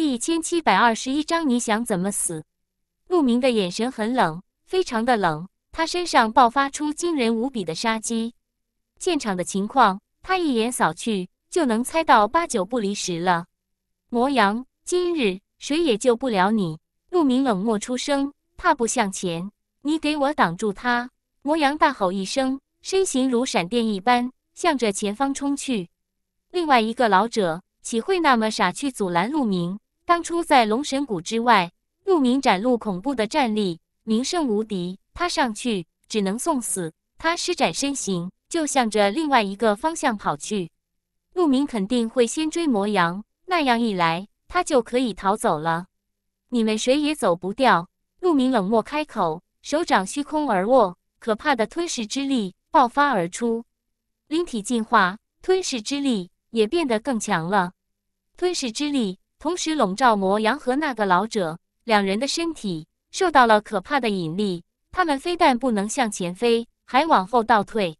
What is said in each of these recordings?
第一千七百二十一章，你想怎么死？陆明的眼神很冷，非常的冷。他身上爆发出惊人无比的杀机。现场的情况，他一眼扫去就能猜到八九不离十了。魔阳，今日谁也救不了你！陆明冷漠出声，踏步向前。你给我挡住他！魔阳大吼一声，身形如闪电一般向着前方冲去。另外一个老者岂会那么傻去阻拦陆明？当初在龙神谷之外，鹿鸣展露恐怖的战力，名胜无敌。他上去只能送死。他施展身形，就向着另外一个方向跑去。鹿鸣肯定会先追魔羊，那样一来，他就可以逃走了。你们谁也走不掉。鹿鸣冷漠开口，手掌虚空而握，可怕的吞噬之力爆发而出。灵体进化，吞噬之力也变得更强了。吞噬之力。同时，笼罩魔羊和那个老者两人的身体受到了可怕的引力，他们非但不能向前飞，还往后倒退。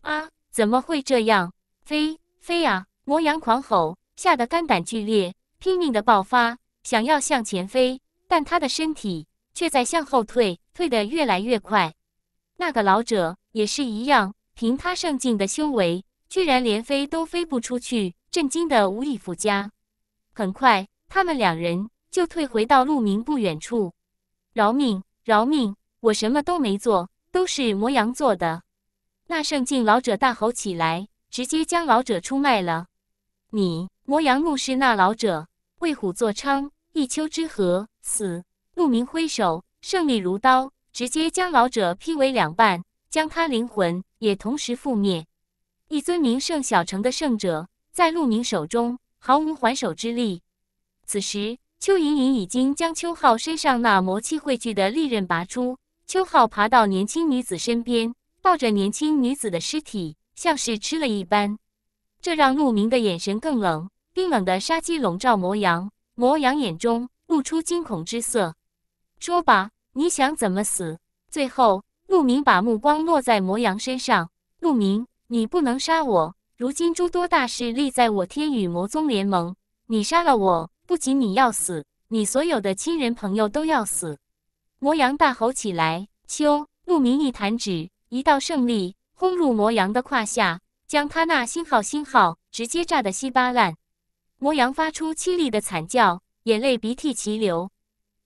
啊！怎么会这样？飞！飞啊！魔羊狂吼，吓得肝胆俱裂，拼命的爆发，想要向前飞，但他的身体却在向后退，退得越来越快。那个老者也是一样，凭他圣境的修为，居然连飞都飞不出去，震惊的无以复加。很快，他们两人就退回到鹿鸣不远处。“饶命！饶命！我什么都没做，都是魔羊做的！”那圣境老者大吼起来，直接将老者出卖了。你魔羊怒视那老者，为虎作伥，一丘之貉，死！鹿鸣挥手，胜利如刀，直接将老者劈为两半，将他灵魂也同时覆灭。一尊名圣小城的圣者，在鹿鸣手中。毫无还手之力。此时，邱莹莹已经将邱浩身上那魔气汇聚的利刃拔出。邱浩爬到年轻女子身边，抱着年轻女子的尸体，像是吃了一般。这让陆明的眼神更冷，冰冷的杀机笼罩魔阳。魔阳眼中露出惊恐之色，说：“吧，你想怎么死？”最后，陆明把目光落在魔阳身上。陆明，你不能杀我。如今诸多大事立在我天与魔宗联盟，你杀了我，不仅你要死，你所有的亲人朋友都要死。魔阳大吼起来，秋鹿鸣一弹指，一道胜利轰入魔阳的胯下，将他那星号星号直接炸得稀巴烂。魔阳发出凄厉的惨叫，眼泪鼻涕齐流，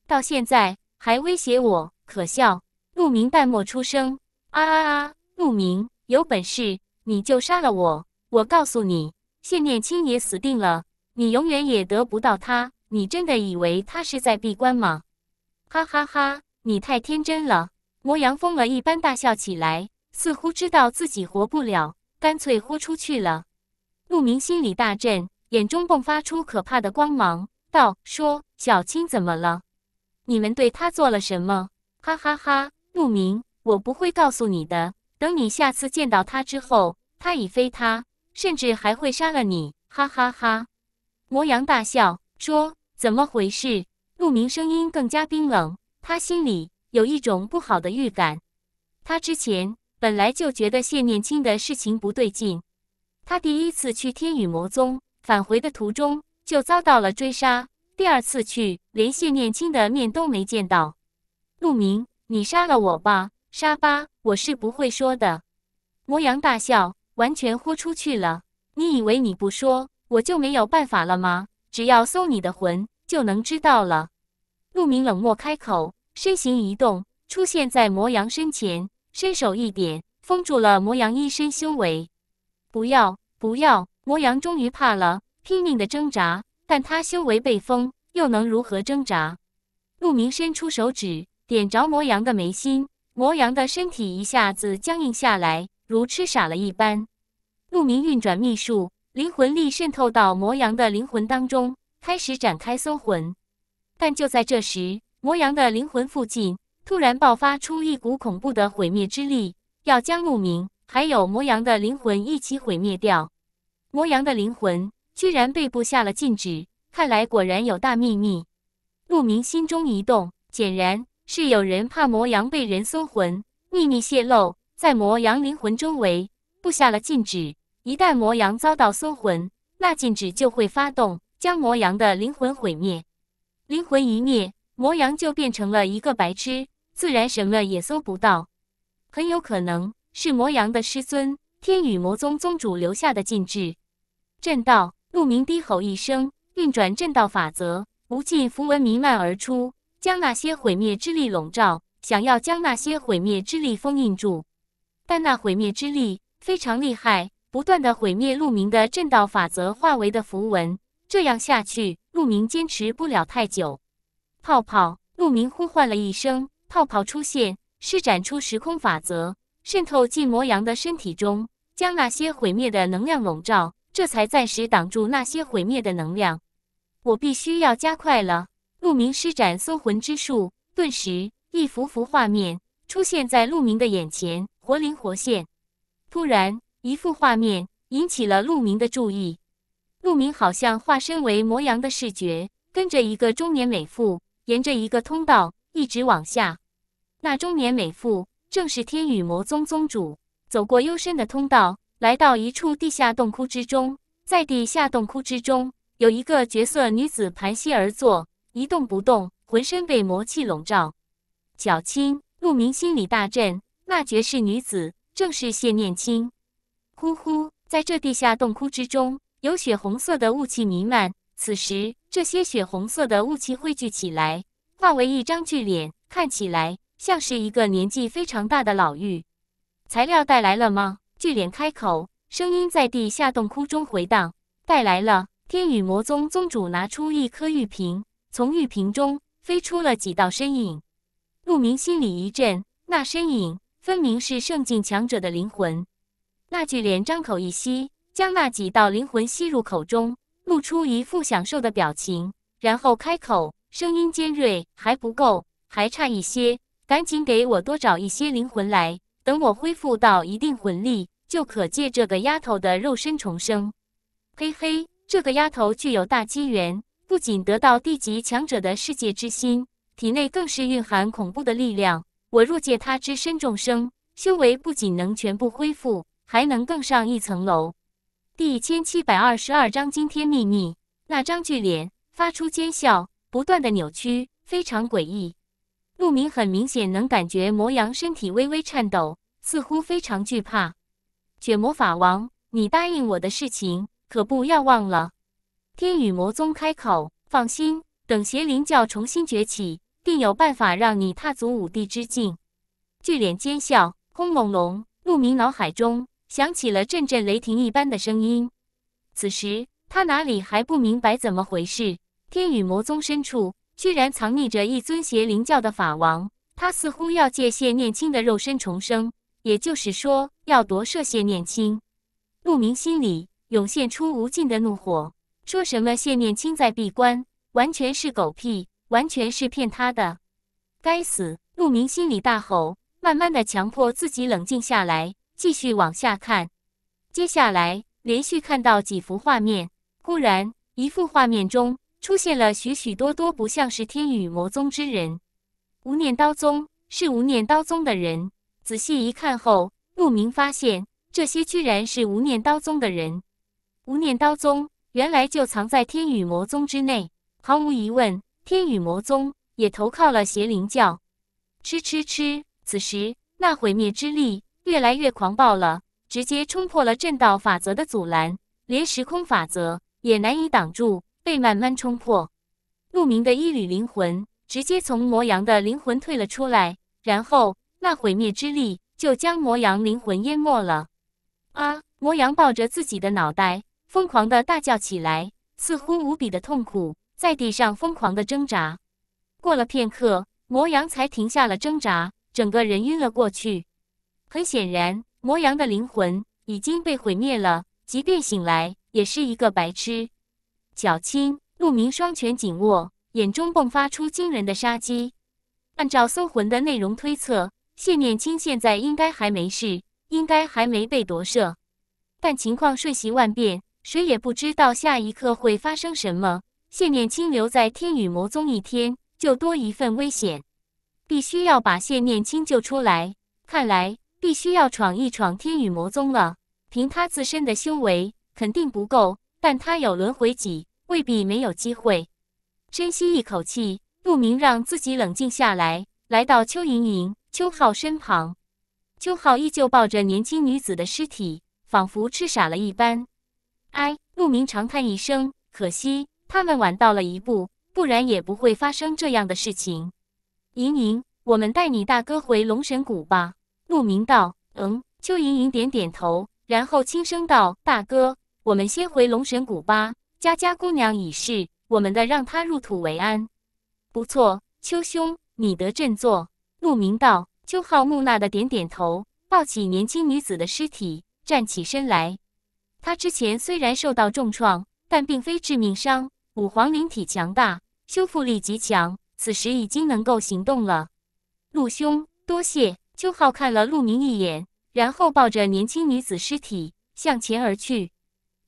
到现在还威胁我，可笑！鹿鸣淡漠出声，啊啊啊！鹿鸣，有本事你就杀了我。我告诉你，谢念青也死定了，你永远也得不到他。你真的以为他是在闭关吗？哈哈哈！你太天真了。魔羊疯了一般大笑起来，似乎知道自己活不了，干脆豁出去了。陆明心里大震，眼中迸发出可怕的光芒，道：“说小青怎么了？你们对他做了什么？”哈哈哈！陆明，我不会告诉你的。等你下次见到他之后，他已非他。甚至还会杀了你！哈哈哈，魔羊大笑说：“怎么回事？”陆明声音更加冰冷。他心里有一种不好的预感。他之前本来就觉得谢念青的事情不对劲。他第一次去天羽魔宗，返回的途中就遭到了追杀；第二次去，连谢念青的面都没见到。陆明，你杀了我吧！杀吧，我是不会说的。魔羊大笑。完全豁出去了！你以为你不说，我就没有办法了吗？只要搜你的魂，就能知道了。陆明冷漠开口，身形移动，出现在魔阳身前，伸手一点，封住了魔阳一身修为。不要，不要！魔阳终于怕了，拼命的挣扎，但他修为被封，又能如何挣扎？陆明伸出手指，点着魔阳的眉心，魔阳的身体一下子僵硬下来。如痴傻了一般，陆明运转秘术，灵魂力渗透到魔羊的灵魂当中，开始展开搜魂。但就在这时，魔羊的灵魂附近突然爆发出一股恐怖的毁灭之力，要将陆明还有魔羊的灵魂一起毁灭掉。魔羊的灵魂居然被布下了禁止，看来果然有大秘密。陆明心中一动，显然是有人怕魔羊被人搜魂，秘密泄露。在魔羊灵魂周围布下了禁止。一旦魔羊遭到搜魂，那禁止就会发动，将魔羊的灵魂毁灭。灵魂一灭，魔羊就变成了一个白痴，自然什么也搜不到。很有可能是魔羊的师尊天宇魔宗宗主留下的禁制。正道陆明低吼一声，运转正道法则，无尽符文弥漫而出，将那些毁灭之力笼罩，想要将那些毁灭之力封印住。但那毁灭之力非常厉害，不断的毁灭陆明的震道法则化为的符文。这样下去，陆明坚持不了太久。泡泡，陆明呼唤了一声，泡泡出现，施展出时空法则，渗透进魔羊的身体中，将那些毁灭的能量笼罩，这才暂时挡住那些毁灭的能量。我必须要加快了。陆明施展搜魂之术，顿时一幅幅画面出现在陆明的眼前。活灵活现，突然，一幅画面引起了陆明的注意。陆明好像化身为魔羊的视觉，跟着一个中年美妇，沿着一个通道一直往下。那中年美妇正是天羽魔宗宗主。走过幽深的通道，来到一处地下洞窟之中。在地下洞窟之中，有一个绝色女子盘膝而坐，一动不动，浑身被魔气笼罩。脚轻，陆明心里大震。那绝世女子正是谢念青。呼呼，在这地下洞窟之中，有血红色的雾气弥漫。此时，这些血红色的雾气汇聚起来，化为一张巨脸，看起来像是一个年纪非常大的老妪。材料带来了吗？巨脸开口，声音在地下洞窟中回荡。带来了。天羽魔宗宗主拿出一颗玉瓶，从玉瓶中飞出了几道身影。陆明心里一震，那身影。分明是圣境强者的灵魂，那巨脸张口一吸，将那几道灵魂吸入口中，露出一副享受的表情，然后开口，声音尖锐，还不够，还差一些，赶紧给我多找一些灵魂来，等我恢复到一定魂力，就可借这个丫头的肉身重生。嘿嘿，这个丫头具有大机缘，不仅得到地级强者的世界之心，体内更是蕴含恐怖的力量。我若借他之身众生，修为不仅能全部恢复，还能更上一层楼。第一千七百二十二章惊天秘密。那张巨脸发出尖笑，不断的扭曲，非常诡异。鹿鸣很明显能感觉魔羊身体微微颤抖，似乎非常惧怕。卷魔法王，你答应我的事情可不要忘了。天羽魔宗开口：“放心，等邪灵教重新崛起。”定有办法让你踏足五帝之境。巨脸奸笑，轰隆隆，陆明脑海中响起了阵阵雷霆一般的声音。此时他哪里还不明白怎么回事？天宇魔宗深处居然藏匿着一尊邪灵教的法王，他似乎要借谢念青的肉身重生，也就是说要夺舍谢念青。陆明心里涌现出无尽的怒火，说什么谢念青在闭关，完全是狗屁。完全是骗他的！该死！陆明心里大吼，慢慢的强迫自己冷静下来，继续往下看。接下来连续看到几幅画面，忽然一幅画面中出现了许许多多不像是天羽魔宗之人。无念刀宗是无念刀宗的人，仔细一看后，陆明发现这些居然是无念刀宗的人。无念刀宗原来就藏在天羽魔宗之内，毫无疑问。天羽魔宗也投靠了邪灵教，吃吃吃！此时那毁灭之力越来越狂暴了，直接冲破了正道法则的阻拦，连时空法则也难以挡住，被慢慢冲破。陆明的一缕灵魂直接从魔阳的灵魂退了出来，然后那毁灭之力就将魔阳灵魂淹没了。啊！魔阳抱着自己的脑袋，疯狂的大叫起来，似乎无比的痛苦。在地上疯狂的挣扎，过了片刻，魔羊才停下了挣扎，整个人晕了过去。很显然，魔羊的灵魂已经被毁灭了，即便醒来也是一个白痴。小青、陆明双拳紧握，眼中迸发出惊人的杀机。按照搜魂的内容推测，谢念青现在应该还没事，应该还没被夺舍。但情况瞬息万变，谁也不知道下一刻会发生什么。谢念清留在天羽魔宗一天，就多一份危险。必须要把谢念清救出来。看来必须要闯一闯天羽魔宗了。凭他自身的修为，肯定不够，但他有轮回戟，未必没有机会。深吸一口气，陆明让自己冷静下来，来到邱莹莹、邱浩身旁。邱浩依旧抱着年轻女子的尸体，仿佛痴傻了一般。唉，陆明长叹一声，可惜。他们晚到了一步，不然也不会发生这样的事情。莹莹，我们带你大哥回龙神谷吧。陆明道。嗯，邱莹莹点点头，然后轻声道：“大哥，我们先回龙神谷吧。佳佳姑娘已逝，我们的让她入土为安。”不错，邱兄，你得振作。陆明道。邱浩木讷的点点头，抱起年轻女子的尸体，站起身来。他之前虽然受到重创，但并非致命伤。五皇灵体强大，修复力极强，此时已经能够行动了。陆兄，多谢。邱浩看了陆明一眼，然后抱着年轻女子尸体向前而去。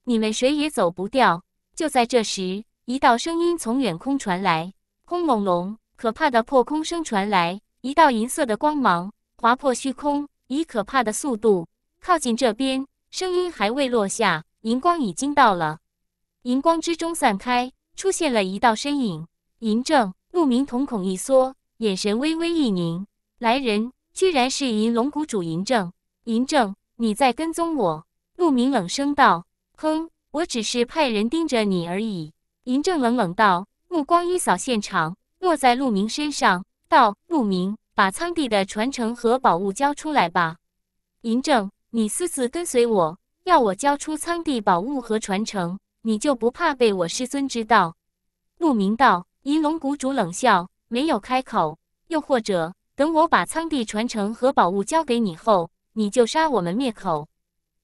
你们谁也走不掉。就在这时，一道声音从远空传来，轰隆隆，可怕的破空声传来，一道银色的光芒划破虚空，以可怕的速度靠近这边。声音还未落下，银光已经到了，银光之中散开。出现了一道身影，嬴政陆明瞳孔一缩，眼神微微一凝，来人居然是银龙谷主嬴政。嬴政，你在跟踪我？陆明冷声道：“哼，我只是派人盯着你而已。”嬴政冷冷道，目光一扫现场，落在陆明身上，道：“陆明，把苍帝的传承和宝物交出来吧。”嬴政，你私自跟随我，要我交出苍帝宝物和传承？你就不怕被我师尊知道？陆明道，银龙谷主冷笑，没有开口。又或者，等我把苍帝传承和宝物交给你后，你就杀我们灭口。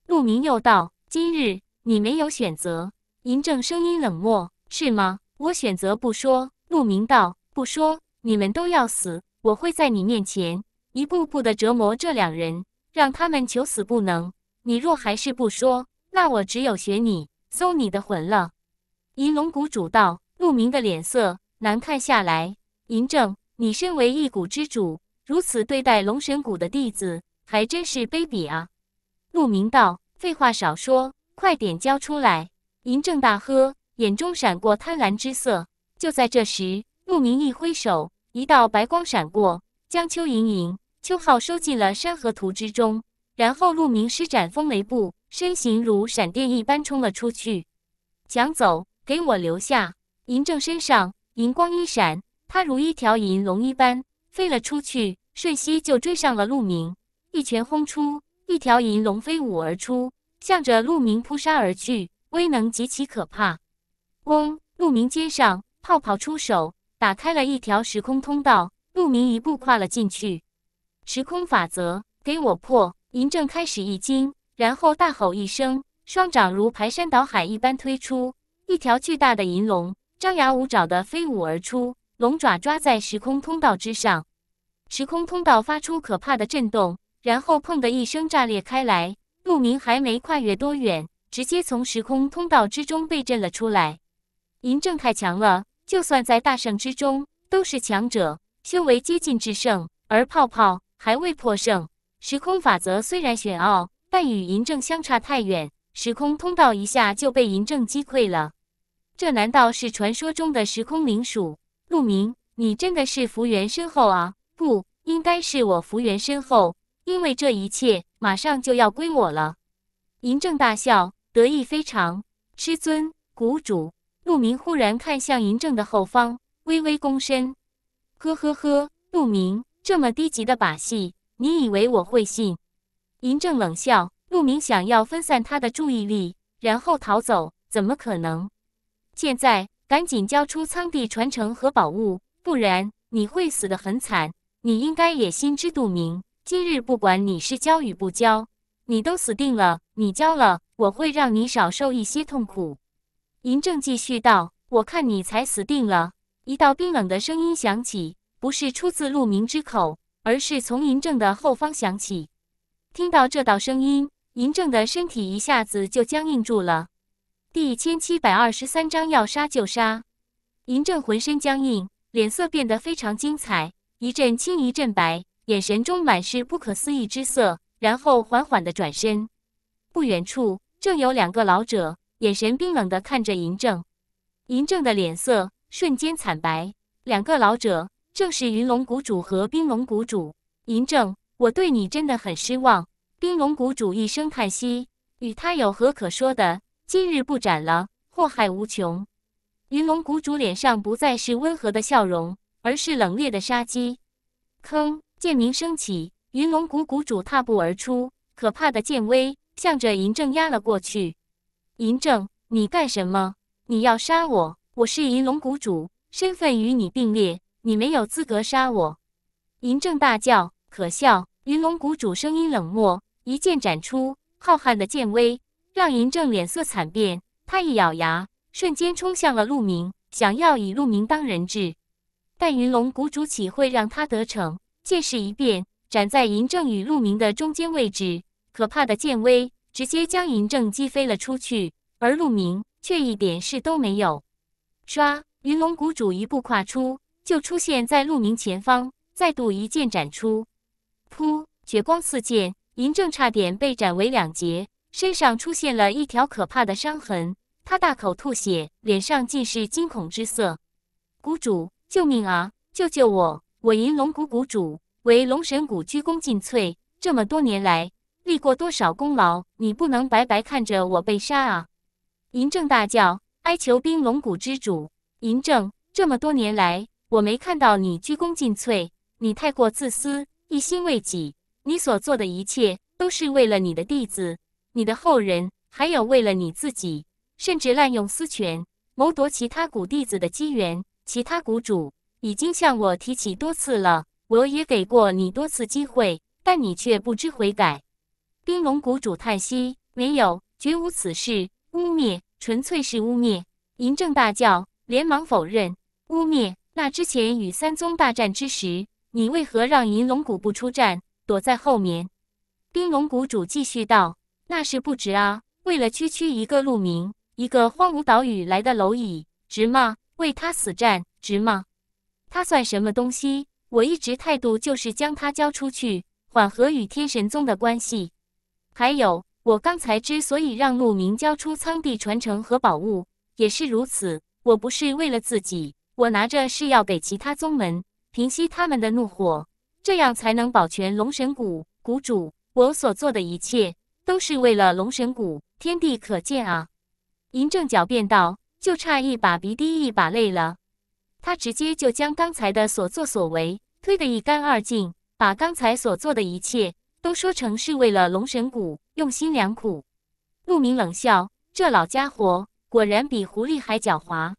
陆明又道：“今日你没有选择。”嬴政声音冷漠：“是吗？我选择不说。”陆明道：“不说，你们都要死。我会在你面前一步步的折磨这两人，让他们求死不能。你若还是不说，那我只有学你。”搜你的魂了！银龙谷主道，陆明的脸色难看下来。嬴政，你身为一谷之主，如此对待龙神谷的弟子，还真是卑鄙啊！陆明道，废话少说，快点交出来！嬴政大喝，眼中闪过贪婪之色。就在这时，陆明一挥手，一道白光闪过，将邱莹莹、邱浩收进了山河图之中。然后，陆明施展风雷步。身形如闪电一般冲了出去，抢走给我留下。嬴政身上银光一闪，他如一条银龙一般飞了出去，瞬息就追上了陆明，一拳轰出，一条银龙飞舞而出，向着陆明扑杀而去，威能极其可怕。嗡！陆明接上泡泡出手，打开了一条时空通道，陆明一步跨了进去。时空法则，给我破！嬴政开始一惊。然后大吼一声，双掌如排山倒海一般推出，一条巨大的银龙张牙舞爪地飞舞而出，龙爪抓在时空通道之上，时空通道发出可怕的震动，然后砰的一声炸裂开来。陆明还没跨越多远，直接从时空通道之中被震了出来。银正太强了，就算在大圣之中都是强者，修为接近至圣，而泡泡还未破圣。时空法则虽然玄奥。但与嬴政相差太远，时空通道一下就被嬴政击溃了。这难道是传说中的时空灵鼠？陆明，你真的是福缘深厚啊！不，应该是我福缘深厚，因为这一切马上就要归我了。嬴政大笑，得意非常。师尊，谷主，陆明忽然看向嬴政的后方，微微躬身。呵呵呵，陆明，这么低级的把戏，你以为我会信？嬴政冷笑，陆明想要分散他的注意力，然后逃走，怎么可能？现在赶紧交出苍帝传承和宝物，不然你会死得很惨。你应该也心知肚明，今日不管你是交与不交，你都死定了。你交了，我会让你少受一些痛苦。嬴政继续道：“我看你才死定了。”一道冰冷的声音响起，不是出自陆明之口，而是从嬴政的后方响起。听到这道声音，嬴政的身体一下子就僵硬住了。第一千七百二十三章要杀就杀。嬴政浑身僵硬，脸色变得非常精彩，一阵青一阵白，眼神中满是不可思议之色。然后缓缓地转身，不远处正有两个老者，眼神冰冷地看着嬴政。嬴政的脸色瞬间惨白。两个老者正是云龙谷主和冰龙谷主。嬴政。我对你真的很失望。冰龙谷主一声叹息，与他有何可说的？今日不斩了，祸害无穷。云龙谷主脸上不再是温和的笑容，而是冷冽的杀机。坑剑鸣升起，云龙谷谷主踏步而出，可怕的剑威向着嬴政压了过去。嬴政，你干什么？你要杀我？我是银龙谷主，身份与你并列，你没有资格杀我！嬴政大叫。可笑！云龙谷主声音冷漠，一剑斩出，浩瀚的剑威让嬴政脸色惨变。他一咬牙，瞬间冲向了鹿鸣，想要以鹿鸣当人质。但云龙谷主岂会让他得逞？剑势一变，斩在嬴政与鹿鸣的中间位置，可怕的剑威直接将嬴政击飞了出去，而鹿鸣却一点事都没有。唰！云龙谷主一步跨出，就出现在鹿鸣前方，再度一剑斩出。噗！血光四溅，嬴政差点被斩为两截，身上出现了一条可怕的伤痕。他大口吐血，脸上尽是惊恐之色。“谷主，救命啊！救救我！我银龙谷谷主为龙神谷鞠躬尽瘁，这么多年来立过多少功劳？你不能白白看着我被杀啊！”嬴政大叫，哀求冰龙谷之主：“嬴政，这么多年来我没看到你鞠躬尽瘁，你太过自私。”一心为己，你所做的一切都是为了你的弟子、你的后人，还有为了你自己，甚至滥用私权，谋夺其他古弟子的机缘。其他谷主已经向我提起多次了，我也给过你多次机会，但你却不知悔改。冰龙谷主叹息：“没有，绝无此事。污蔑，纯粹是污蔑。”嬴政大叫，连忙否认：“污蔑？那之前与三宗大战之时……”你为何让银龙谷不出战，躲在后面？冰龙谷主继续道：“那是不值啊！为了区区一个陆明，一个荒芜岛屿来的蝼蚁，值吗？为他死战，值吗？他算什么东西？我一直态度就是将他交出去，缓和与天神宗的关系。还有，我刚才之所以让陆明交出苍帝传承和宝物，也是如此。我不是为了自己，我拿着是要给其他宗门。”平息他们的怒火，这样才能保全龙神谷谷主。我所做的一切都是为了龙神谷，天地可见啊！嬴政狡辩道，就差一把鼻涕一把泪了。他直接就将刚才的所作所为推得一干二净，把刚才所做的一切都说成是为了龙神谷，用心良苦。陆明冷笑：这老家伙果然比狐狸还狡猾。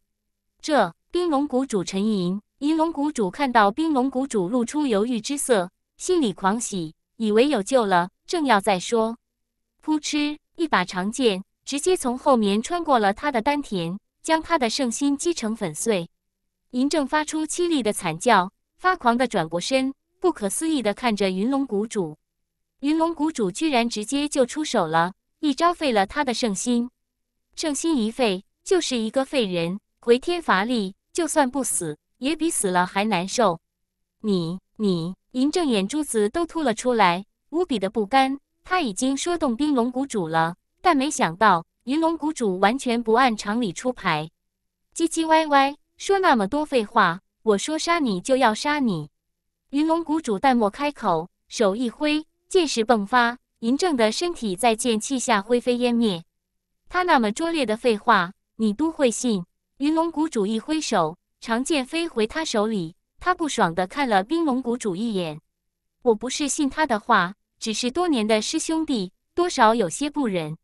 这冰龙谷主陈吟。银龙谷主看到冰龙谷主露出犹豫之色，心里狂喜，以为有救了，正要再说，扑哧，一把长剑直接从后面穿过了他的丹田，将他的圣心击成粉碎。嬴政发出凄厉的惨叫，发狂的转过身，不可思议的看着云龙谷主，云龙谷主居然直接就出手了，一招废了他的圣心，圣心一废，就是一个废人，回天乏力，就算不死。也比死了还难受。你你，嬴政眼珠子都凸了出来，无比的不甘。他已经说动冰龙谷主了，但没想到云龙谷主完全不按常理出牌，唧唧歪歪说那么多废话。我说杀你就要杀你。云龙谷主淡漠开口，手一挥，剑势迸发，嬴政的身体在剑气下灰飞烟灭。他那么拙劣的废话，你都会信？云龙谷主一挥手。长剑飞回他手里，他不爽的看了冰龙谷主一眼。我不是信他的话，只是多年的师兄弟，多少有些不忍。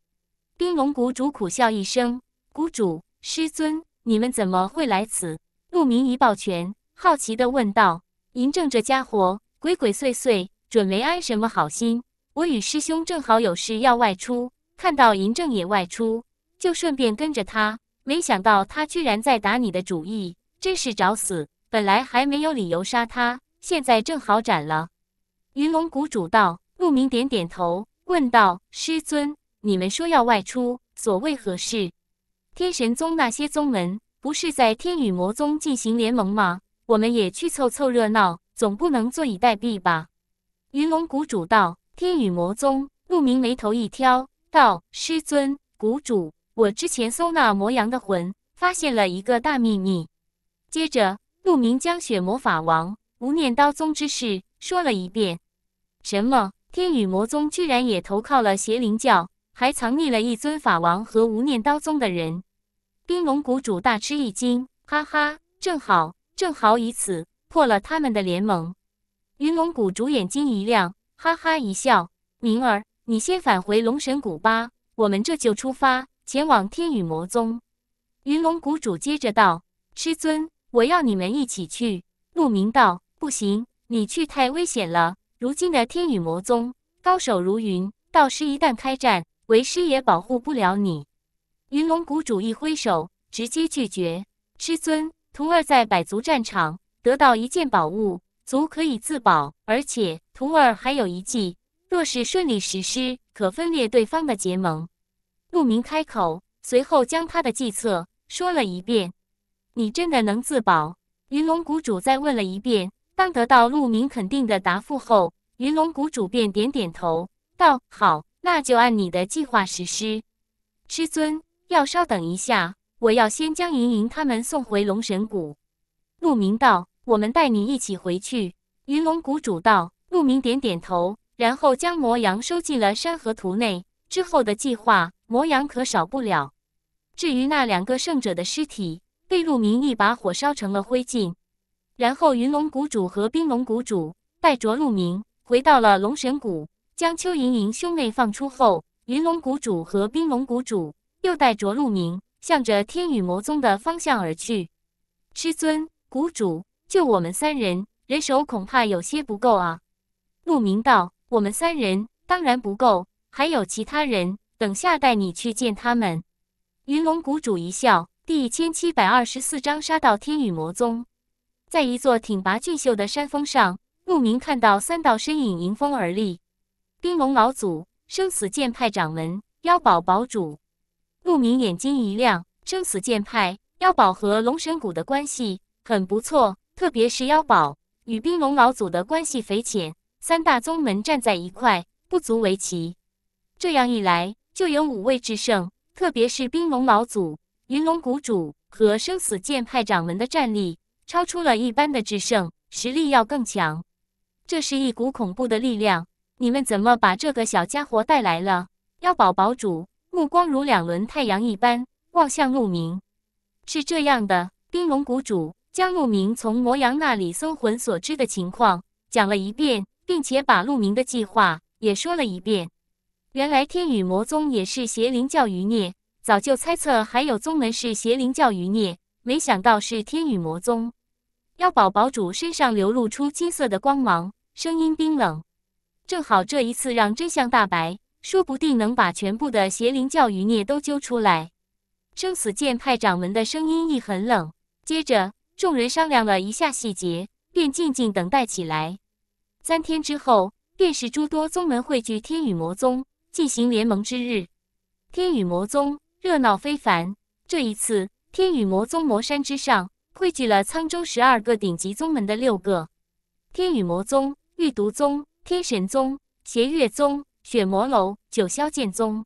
冰龙谷主苦笑一声：“谷主，师尊，你们怎么会来此？”陆明一抱拳，好奇的问道：“嬴政这家伙鬼鬼祟祟，准没安什么好心。我与师兄正好有事要外出，看到嬴政也外出，就顺便跟着他。没想到他居然在打你的主意。”真是找死！本来还没有理由杀他，现在正好斩了。云龙谷主道，陆明点点头，问道：“师尊，你们说要外出，所谓何事？天神宗那些宗门不是在天羽魔宗进行联盟吗？我们也去凑凑热闹，总不能坐以待毙吧？”云龙谷主道：“天羽魔宗。”陆明眉头一挑，道：“师尊，谷主，我之前搜那魔羊的魂，发现了一个大秘密。”接着，陆明将血魔法王、无念刀宗之事说了一遍。什么？天羽魔宗居然也投靠了邪灵教，还藏匿了一尊法王和无念刀宗的人？冰龙谷主大吃一惊，哈哈，正好，正好以此破了他们的联盟。云龙谷主眼睛一亮，哈哈一笑：“明儿，你先返回龙神谷吧，我们这就出发前往天羽魔宗。”云龙谷主接着道：“师尊。”我要你们一起去。陆明道：“不行，你去太危险了。如今的天羽魔宗高手如云，到时一旦开战，为师也保护不了你。”云龙谷主一挥手，直接拒绝。师尊，徒儿在百族战场得到一件宝物，足可以自保，而且徒儿还有一计，若是顺利实施，可分裂对方的结盟。陆明开口，随后将他的计策说了一遍。你真的能自保？云龙谷主再问了一遍。当得到陆明肯定的答复后，云龙谷主便点点头道：“好，那就按你的计划实施。”师尊，要稍等一下，我要先将莹莹他们送回龙神谷。”陆明道：“我们带你一起回去。”云龙谷主道：“陆明点点头，然后将魔羊收进了山河图内。之后的计划，魔羊可少不了。至于那两个圣者的尸体……”被陆明一把火烧成了灰烬，然后云龙谷主和冰龙谷主带着陆明回到了龙神谷，将邱莹莹兄妹放出后，云龙谷主和冰龙谷主又带着陆明向着天羽魔宗的方向而去。师尊，谷主，就我们三人，人手恐怕有些不够啊。陆明道：“我们三人当然不够，还有其他人，等下带你去见他们。”云龙谷主一笑。第一千七百二十四章杀到天羽魔宗。在一座挺拔俊秀的山峰上，陆明看到三道身影迎风而立。冰龙老祖、生死剑派掌门、妖宝堡主。陆明眼睛一亮，生死剑派、妖宝和龙神谷的关系很不错，特别是妖宝与冰龙老祖的关系匪浅，三大宗门站在一块不足为奇。这样一来，就有五位至圣，特别是冰龙老祖。云龙谷主和生死剑派掌门的战力超出了一般的制胜，实力要更强。这是一股恐怖的力量，你们怎么把这个小家伙带来了？妖宝宝主目光如两轮太阳一般望向陆明。是这样的，冰龙谷主将陆明从魔阳那里搜魂所知的情况讲了一遍，并且把陆明的计划也说了一遍。原来天羽魔宗也是邪灵教余孽。早就猜测还有宗门是邪灵教余孽，没想到是天宇魔宗。妖宝宝主身上流露出金色的光芒，声音冰冷。正好这一次让真相大白，说不定能把全部的邪灵教余孽都揪出来。生死剑派掌门的声音亦很冷。接着众人商量了一下细节，便静静等待起来。三天之后，便是诸多宗门汇聚天宇魔宗进行联盟之日。天宇魔宗。热闹非凡。这一次，天羽魔宗魔山之上汇聚了沧州十二个顶级宗门的六个：天羽魔宗、玉毒宗、天神宗、邪月宗、血魔楼、九霄剑宗。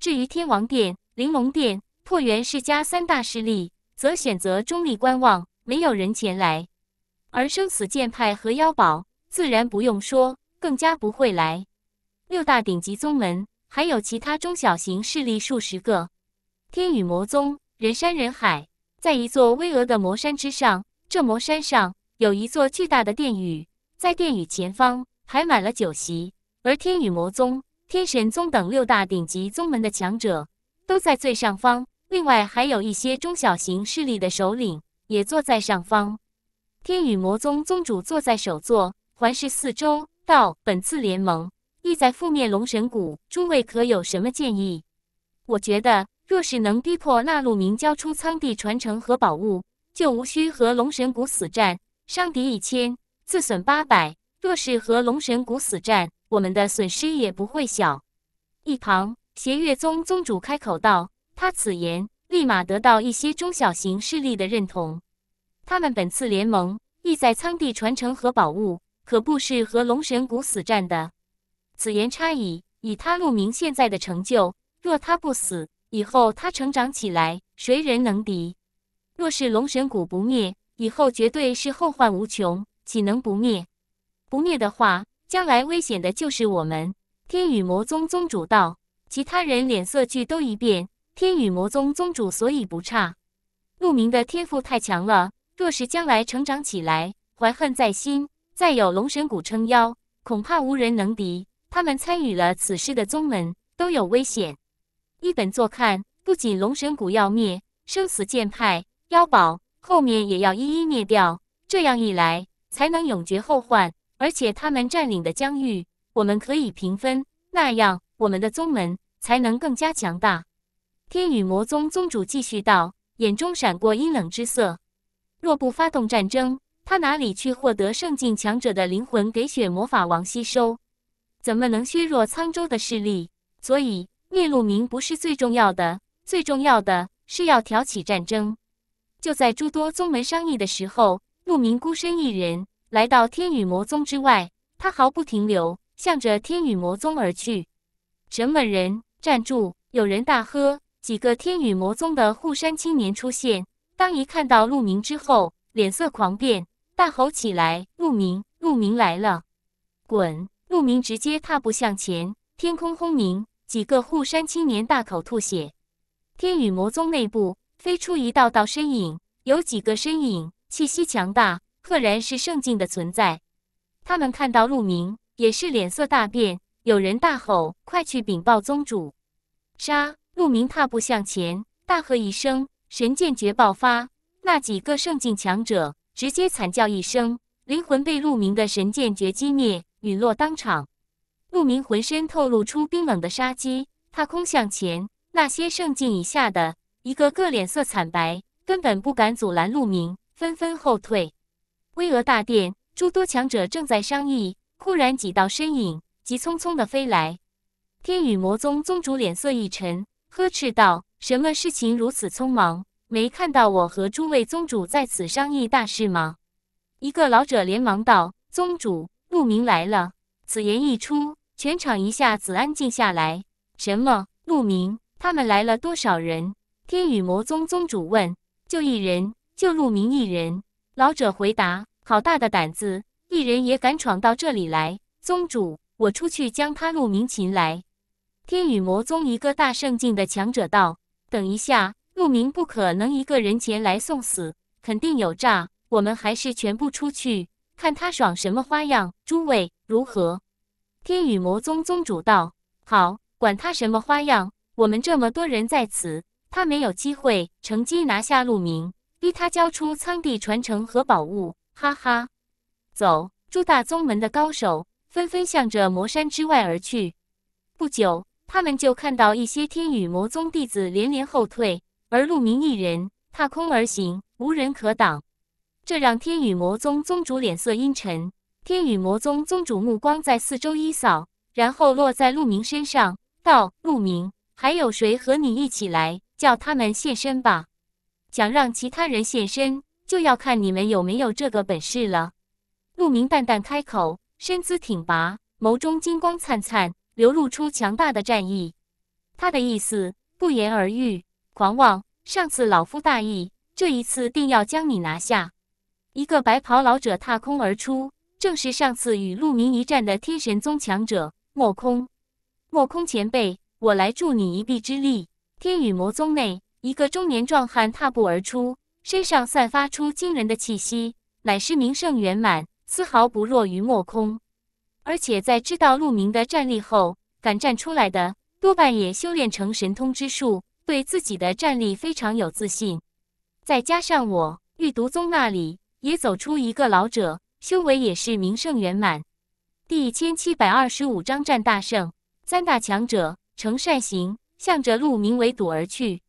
至于天王殿、玲珑殿、破元世家三大势力，则选择中立观望，没有人前来。而生死剑派和妖宝自然不用说，更加不会来。六大顶级宗门，还有其他中小型势力数十个。天羽魔宗人山人海，在一座巍峨的魔山之上。这魔山上有一座巨大的殿宇，在殿宇前方排满了酒席。而天羽魔宗、天神宗等六大顶级宗门的强者都在最上方，另外还有一些中小型势力的首领也坐在上方。天羽魔宗宗主坐在首座，环视四周，道：“本次联盟意在覆灭龙神谷，诸位可有什么建议？”我觉得。若是能逼迫那路明交出苍帝传承和宝物，就无需和龙神谷死战，伤敌一千，自损八百。若是和龙神谷死战，我们的损失也不会小。一旁，邪月宗宗主开口道：“他此言，立马得到一些中小型势力的认同。他们本次联盟，意在苍帝传承和宝物，可不是和龙神谷死战的。”此言差矣，以他陆明现在的成就，若他不死，以后他成长起来，谁人能敌？若是龙神谷不灭，以后绝对是后患无穷，岂能不灭？不灭的话，将来危险的就是我们。天羽魔宗宗主道，其他人脸色俱都一变。天羽魔宗宗主，所以不差。陆明的天赋太强了，若是将来成长起来，怀恨在心，再有龙神谷撑腰，恐怕无人能敌。他们参与了此事的宗门，都有危险。一本坐看，不仅龙神谷要灭，生死剑派、妖宝后面也要一一灭掉。这样一来，才能永绝后患。而且他们占领的疆域，我们可以平分，那样我们的宗门才能更加强大。天羽魔宗宗主继续道，眼中闪过阴冷之色。若不发动战争，他哪里去获得圣境强者的灵魂给血魔法王吸收？怎么能削弱沧州的势力？所以。灭鹿明不是最重要的，最重要的是要挑起战争。就在诸多宗门商议的时候，鹿明孤身一人来到天羽魔宗之外，他毫不停留，向着天羽魔宗而去。什么人？站住！有人大喝，几个天羽魔宗的护山青年出现。当一看到鹿明之后，脸色狂变，大吼起来：“鹿明，鹿明来了！滚！”鹿明直接踏步向前，天空轰鸣。几个护山青年大口吐血，天羽魔宗内部飞出一道道身影，有几个身影气息强大，赫然是圣境的存在。他们看到陆明，也是脸色大变，有人大吼：“快去禀报宗主！”杀！陆明踏步向前，大喝一声，神剑诀爆发，那几个圣境强者直接惨叫一声，灵魂被陆明的神剑诀击灭，陨落当场。陆明浑身透露出冰冷的杀机，踏空向前。那些圣境以下的，一个个脸色惨白，根本不敢阻拦陆明，纷纷后退。巍峨大殿，诸多强者正在商议。忽然，几道身影急匆匆的飞来。天羽魔宗宗主脸色一沉，呵斥道：“什么事情如此匆忙？没看到我和诸位宗主在此商议大事吗？”一个老者连忙道：“宗主，陆明来了。”此言一出。全场一下子安静下来。什么？陆明他们来了多少人？天羽魔宗宗主问。就一人，就陆明一人。老者回答。好大的胆子，一人也敢闯到这里来。宗主，我出去将他陆明擒来。天羽魔宗一个大圣境的强者道。等一下，陆明不可能一个人前来送死，肯定有诈。我们还是全部出去，看他耍什么花样。诸位，如何？天羽魔宗宗主道：“好，管他什么花样，我们这么多人在此，他没有机会乘机拿下陆明，逼他交出苍帝传承和宝物。”哈哈，走！诸大宗门的高手纷纷向着魔山之外而去。不久，他们就看到一些天羽魔宗弟子连连后退，而陆明一人踏空而行，无人可挡，这让天羽魔宗宗主脸色阴沉。天羽魔宗宗主目光在四周一扫，然后落在陆明身上，道：“陆明，还有谁和你一起来？叫他们现身吧！想让其他人现身，就要看你们有没有这个本事了。”陆明淡淡开口，身姿挺拔，眸中金光灿灿，流露出强大的战意。他的意思不言而喻，狂妄！上次老夫大意，这一次定要将你拿下。一个白袍老者踏空而出。正是上次与陆明一战的天神宗强者莫空，莫空前辈，我来助你一臂之力。天羽魔宗内，一个中年壮汉踏步而出，身上散发出惊人的气息，乃是名胜圆满，丝毫不弱于莫空。而且在知道陆明的战力后，敢站出来的多半也修炼成神通之术，对自己的战力非常有自信。再加上我玉毒宗那里也走出一个老者。修为也是名胜圆满，第一千七百二十五章战大圣。三大强者成善行，向着陆明围堵而去。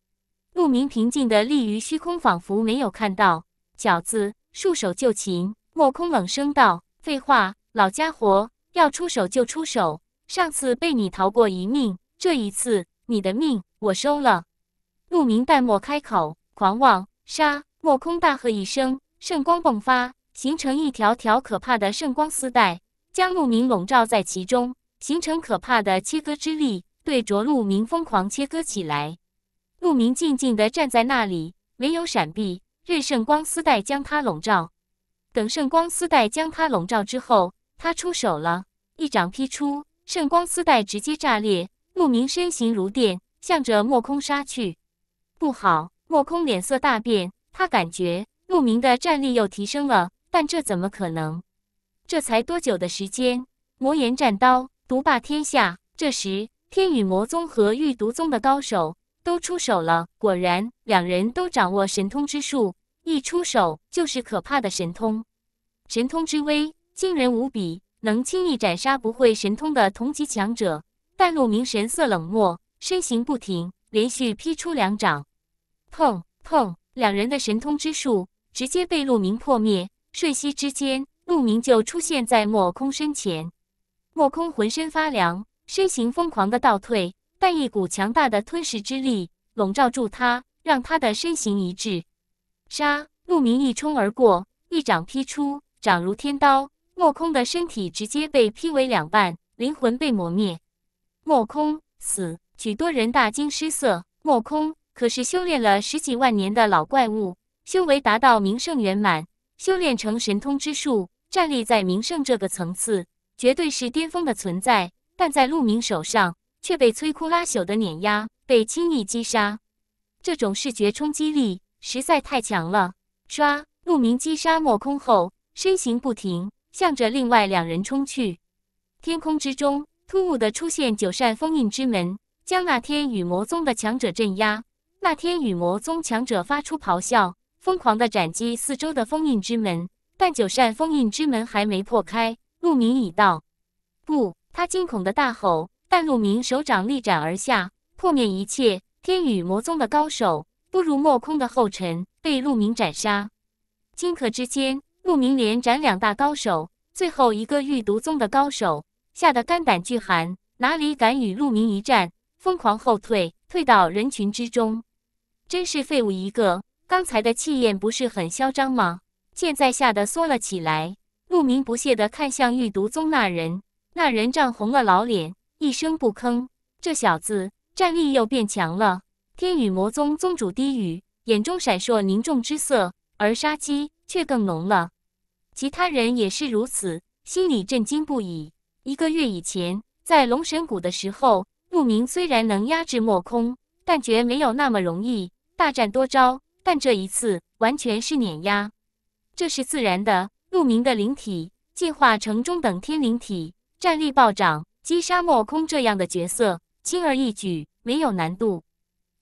陆明平静的立于虚空，仿佛没有看到。饺子，束手就擒！莫空冷声道：“废话，老家伙，要出手就出手。上次被你逃过一命，这一次你的命我收了。”陆明淡漠开口，狂妄杀！莫空大喝一声，圣光迸发。形成一条条可怕的圣光丝带，将鹿鸣笼罩在其中，形成可怕的切割之力，对着鹿鸣疯狂切割起来。鹿鸣静静地站在那里，没有闪避，任圣光丝带将他笼罩。等圣光丝带将他笼罩之后，他出手了，一掌劈出，圣光丝带直接炸裂。鹿鸣身形如电，向着莫空杀去。不好！莫空脸色大变，他感觉鹿鸣的战力又提升了。但这怎么可能？这才多久的时间？魔岩战刀独霸天下。这时，天羽魔宗和玉毒宗的高手都出手了。果然，两人都掌握神通之术，一出手就是可怕的神通，神通之威惊人无比，能轻易斩杀不会神通的同级强者。但陆明神色冷漠，身形不停，连续劈出两掌，碰碰，两人的神通之术直接被陆明破灭。瞬息之间，陆明就出现在莫空身前，莫空浑身发凉，身形疯狂的倒退，但一股强大的吞噬之力笼罩住他，让他的身形一滞。杀！陆明一冲而过，一掌劈出，掌如天刀，莫空的身体直接被劈为两半，灵魂被磨灭。莫空死，许多人大惊失色。莫空可是修炼了十几万年的老怪物，修为达到名胜圆满。修炼成神通之术，站立在名圣这个层次，绝对是巅峰的存在。但在陆明手上，却被摧枯拉朽的碾压，被轻易击杀。这种视觉冲击力实在太强了！唰，陆明击杀莫空后，身形不停，向着另外两人冲去。天空之中，突兀的出现九扇封印之门，将那天羽魔宗的强者镇压。那天羽魔宗强者发出咆哮。疯狂的斩击四周的封印之门，但九扇封印之门还没破开，陆明已到。不，他惊恐的大吼。但陆明手掌力斩而下，破灭一切。天羽魔宗的高手，不如莫空的后尘，被陆明斩杀。顷刻之间，陆明连斩两大高手，最后一个御毒宗的高手，吓得肝胆俱寒，哪里敢与陆明一战？疯狂后退，退到人群之中，真是废物一个。刚才的气焰不是很嚣张吗？现在吓得缩了起来。陆明不屑的看向玉毒宗那人，那人涨红了老脸，一声不吭。这小子战力又变强了。天宇魔宗宗主低语，眼中闪烁凝重之色，而杀机却更浓了。其他人也是如此，心里震惊不已。一个月以前，在龙神谷的时候，陆明虽然能压制莫空，但绝没有那么容易大战多招。但这一次完全是碾压，这是自然的。鹿鸣的灵体进化成中等天灵体，战力暴涨，击杀莫空这样的角色轻而易举，没有难度。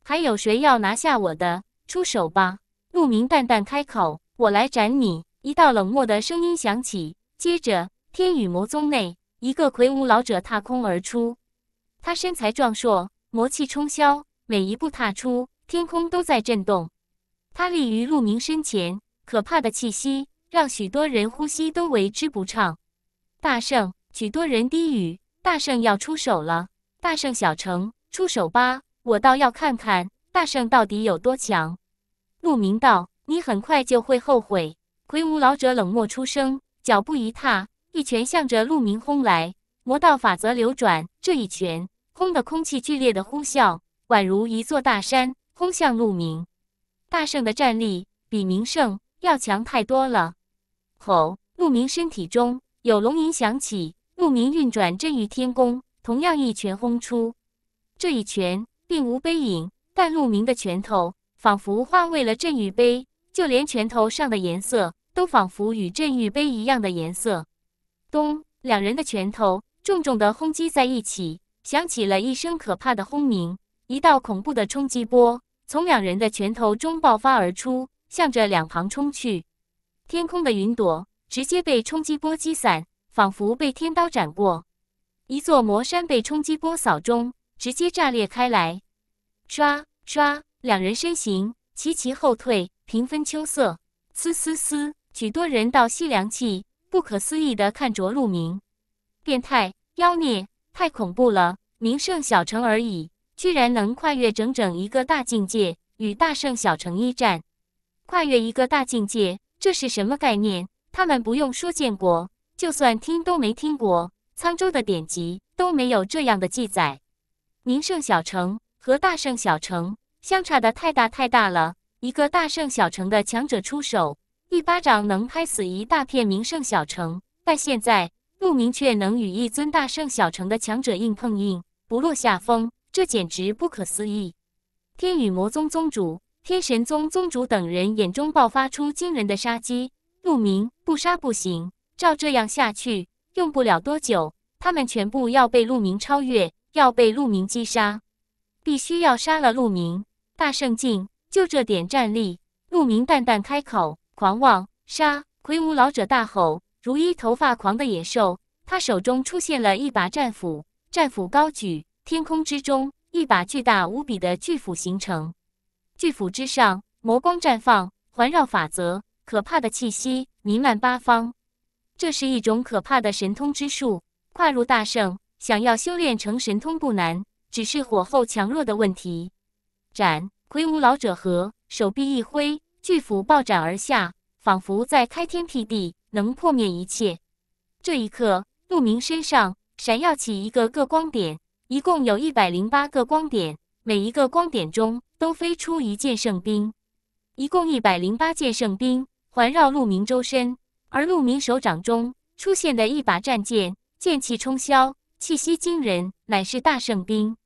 还有谁要拿下我的？出手吧！鹿鸣淡淡开口：“我来斩你。”一道冷漠的声音响起，接着，天宇魔宗内，一个魁梧老者踏空而出。他身材壮硕，魔气冲霄，每一步踏出，天空都在震动。他立于鹿鸣身前，可怕的气息让许多人呼吸都为之不畅。大圣，许多人低语：“大圣要出手了！”大圣，小城，出手吧！我倒要看看大圣到底有多强。”鹿鸣道：“你很快就会后悔。”魁梧老者冷漠出声，脚步一踏，一拳向着鹿鸣轰来。魔道法则流转，这一拳，轰的空气剧烈的呼啸，宛如一座大山轰向鹿鸣。大圣的战力比明圣要强太多了。吼！陆明身体中有龙吟响起，陆明运转震于天宫，同样一拳轰出。这一拳并无悲影，但陆明的拳头仿佛化为了镇玉杯，就连拳头上的颜色都仿佛与镇玉杯一样的颜色。咚！两人的拳头重重的轰击在一起，响起了一声可怕的轰鸣，一道恐怖的冲击波。从两人的拳头中爆发而出，向着两旁冲去。天空的云朵直接被冲击波击散，仿佛被天刀斩过。一座魔山被冲击波扫中，直接炸裂开来。刷刷，两人身形齐齐后退，平分秋色。嘶嘶嘶，许多人倒吸凉气，不可思议的看着陆明。变态，妖孽，太恐怖了！名胜小城而已。居然能跨越整整一个大境界与大圣小城一战，跨越一个大境界，这是什么概念？他们不用说见过，就算听都没听过，沧州的典籍都没有这样的记载。名圣小城和大圣小城相差的太大太大了，一个大圣小城的强者出手，一巴掌能拍死一大片名胜小城。但现在陆明却能与一尊大圣小城的强者硬碰硬，不落下风。这简直不可思议！天羽魔宗宗主、天神宗宗主等人眼中爆发出惊人的杀机。陆明，不杀不行！照这样下去，用不了多久，他们全部要被陆明超越，要被陆明击杀。必须要杀了陆明！大圣境，就这点战力。陆明淡淡开口：“狂妄，杀！”魁梧老者大吼，如一头发狂的野兽。他手中出现了一把战斧，战斧高举。天空之中，一把巨大无比的巨斧形成，巨斧之上魔光绽放，环绕法则，可怕的气息弥漫八方。这是一种可怕的神通之术。跨入大圣，想要修炼成神通不难，只是火候强弱的问题。斩魁梧老者和手臂一挥，巨斧暴斩而下，仿佛在开天辟地，能破灭一切。这一刻，陆明身上闪耀起一个个光点。一共有一百零八个光点，每一个光点中都飞出一件圣兵，一共一百零八件圣兵环绕鹿鸣周身，而鹿鸣手掌中出现的一把战剑，剑气冲霄，气息惊人，乃是大圣兵。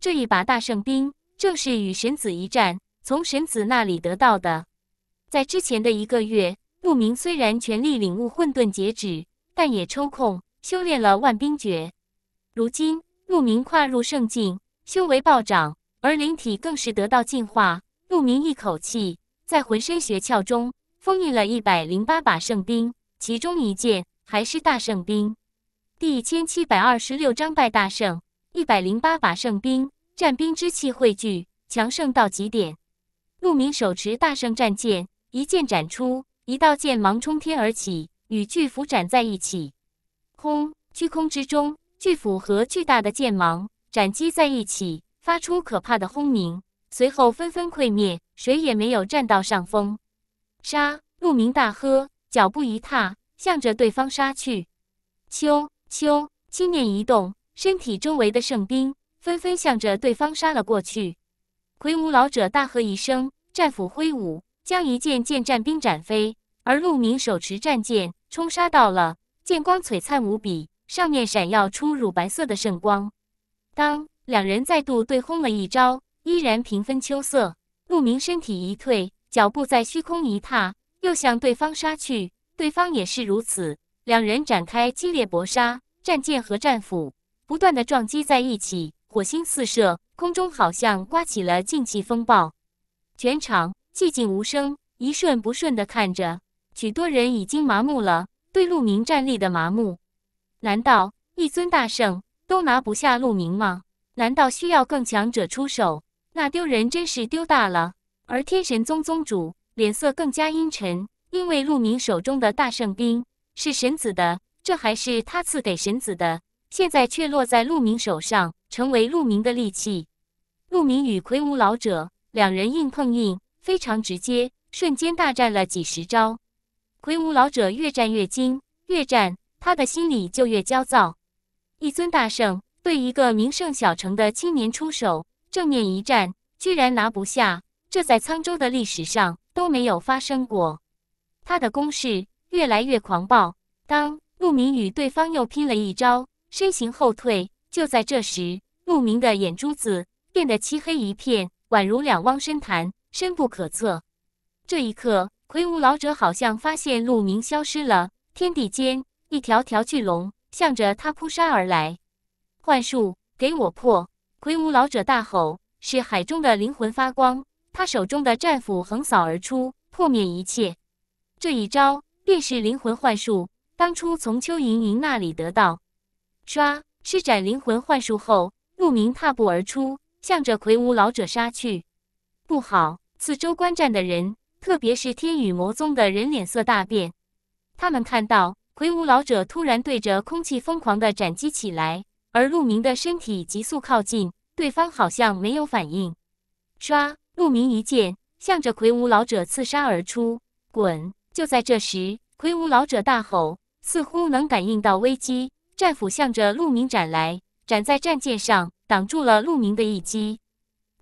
这一把大圣兵正是与神子一战从神子那里得到的。在之前的一个月，鹿鸣虽然全力领悟混沌截止，但也抽空修炼了万兵诀，如今。鹿鸣跨入圣境，修为暴涨，而灵体更是得到进化。鹿鸣一口气在浑身穴窍中封印了一百零八把圣兵，其中一件还是大圣兵。第一千七百二十六章拜大圣，一百零八把圣兵，战兵之气汇聚，强盛到极点。鹿鸣手持大圣战剑，一剑斩出，一道剑芒冲天而起，与巨斧斩在一起，轰！虚空之中。巨斧和巨大的剑芒斩击在一起，发出可怕的轰鸣，随后纷纷溃灭，谁也没有占到上风。杀！鹿鸣大喝，脚步一踏，向着对方杀去。秋秋心念一动，身体周围的圣兵纷纷向着对方杀了过去。魁梧老者大喝一声，战斧挥舞，将一件剑战兵斩飞，而鹿鸣手持战剑冲杀到了，剑光璀璨无比。上面闪耀出乳白色的圣光。当两人再度对轰了一招，依然平分秋色。陆明身体一退，脚步在虚空一踏，又向对方杀去。对方也是如此，两人展开激烈搏杀，战舰和战斧不断的撞击在一起，火星四射，空中好像刮起了静气风暴。全场寂静无声，一瞬不瞬的看着，许多人已经麻木了，对陆明战力的麻木。难道一尊大圣都拿不下陆明吗？难道需要更强者出手？那丢人真是丢大了。而天神宗宗主脸色更加阴沉，因为陆明手中的大圣兵是神子的，这还是他赐给神子的，现在却落在陆明手上，成为陆明的利器。陆明与魁梧老者两人硬碰硬，非常直接，瞬间大战了几十招。魁梧老者越战越精，越战。他的心里就越焦躁。一尊大圣对一个名胜小城的青年出手，正面一战居然拿不下，这在沧州的历史上都没有发生过。他的攻势越来越狂暴。当陆明与对方又拼了一招，身形后退。就在这时，陆明的眼珠子变得漆黑一片，宛如两汪深潭，深不可测。这一刻，魁梧老者好像发现陆明消失了，天地间。一条条巨龙向着他扑杀而来，幻术给我破！魁梧老者大吼，是海中的灵魂发光。他手中的战斧横扫而出，破灭一切。这一招便是灵魂幻术，当初从邱莹莹那里得到。唰！施展灵魂幻术后，陆明踏步而出，向着魁梧老者杀去。不好！四周观战的人，特别是天羽魔宗的人，脸色大变。他们看到。魁梧老者突然对着空气疯狂的斩击起来，而陆明的身体急速靠近，对方好像没有反应。唰！陆明一剑向着魁梧老者刺杀而出。滚！就在这时，魁梧老者大吼，似乎能感应到危机，战斧向着陆明斩来，斩在战舰上，挡住了陆明的一击。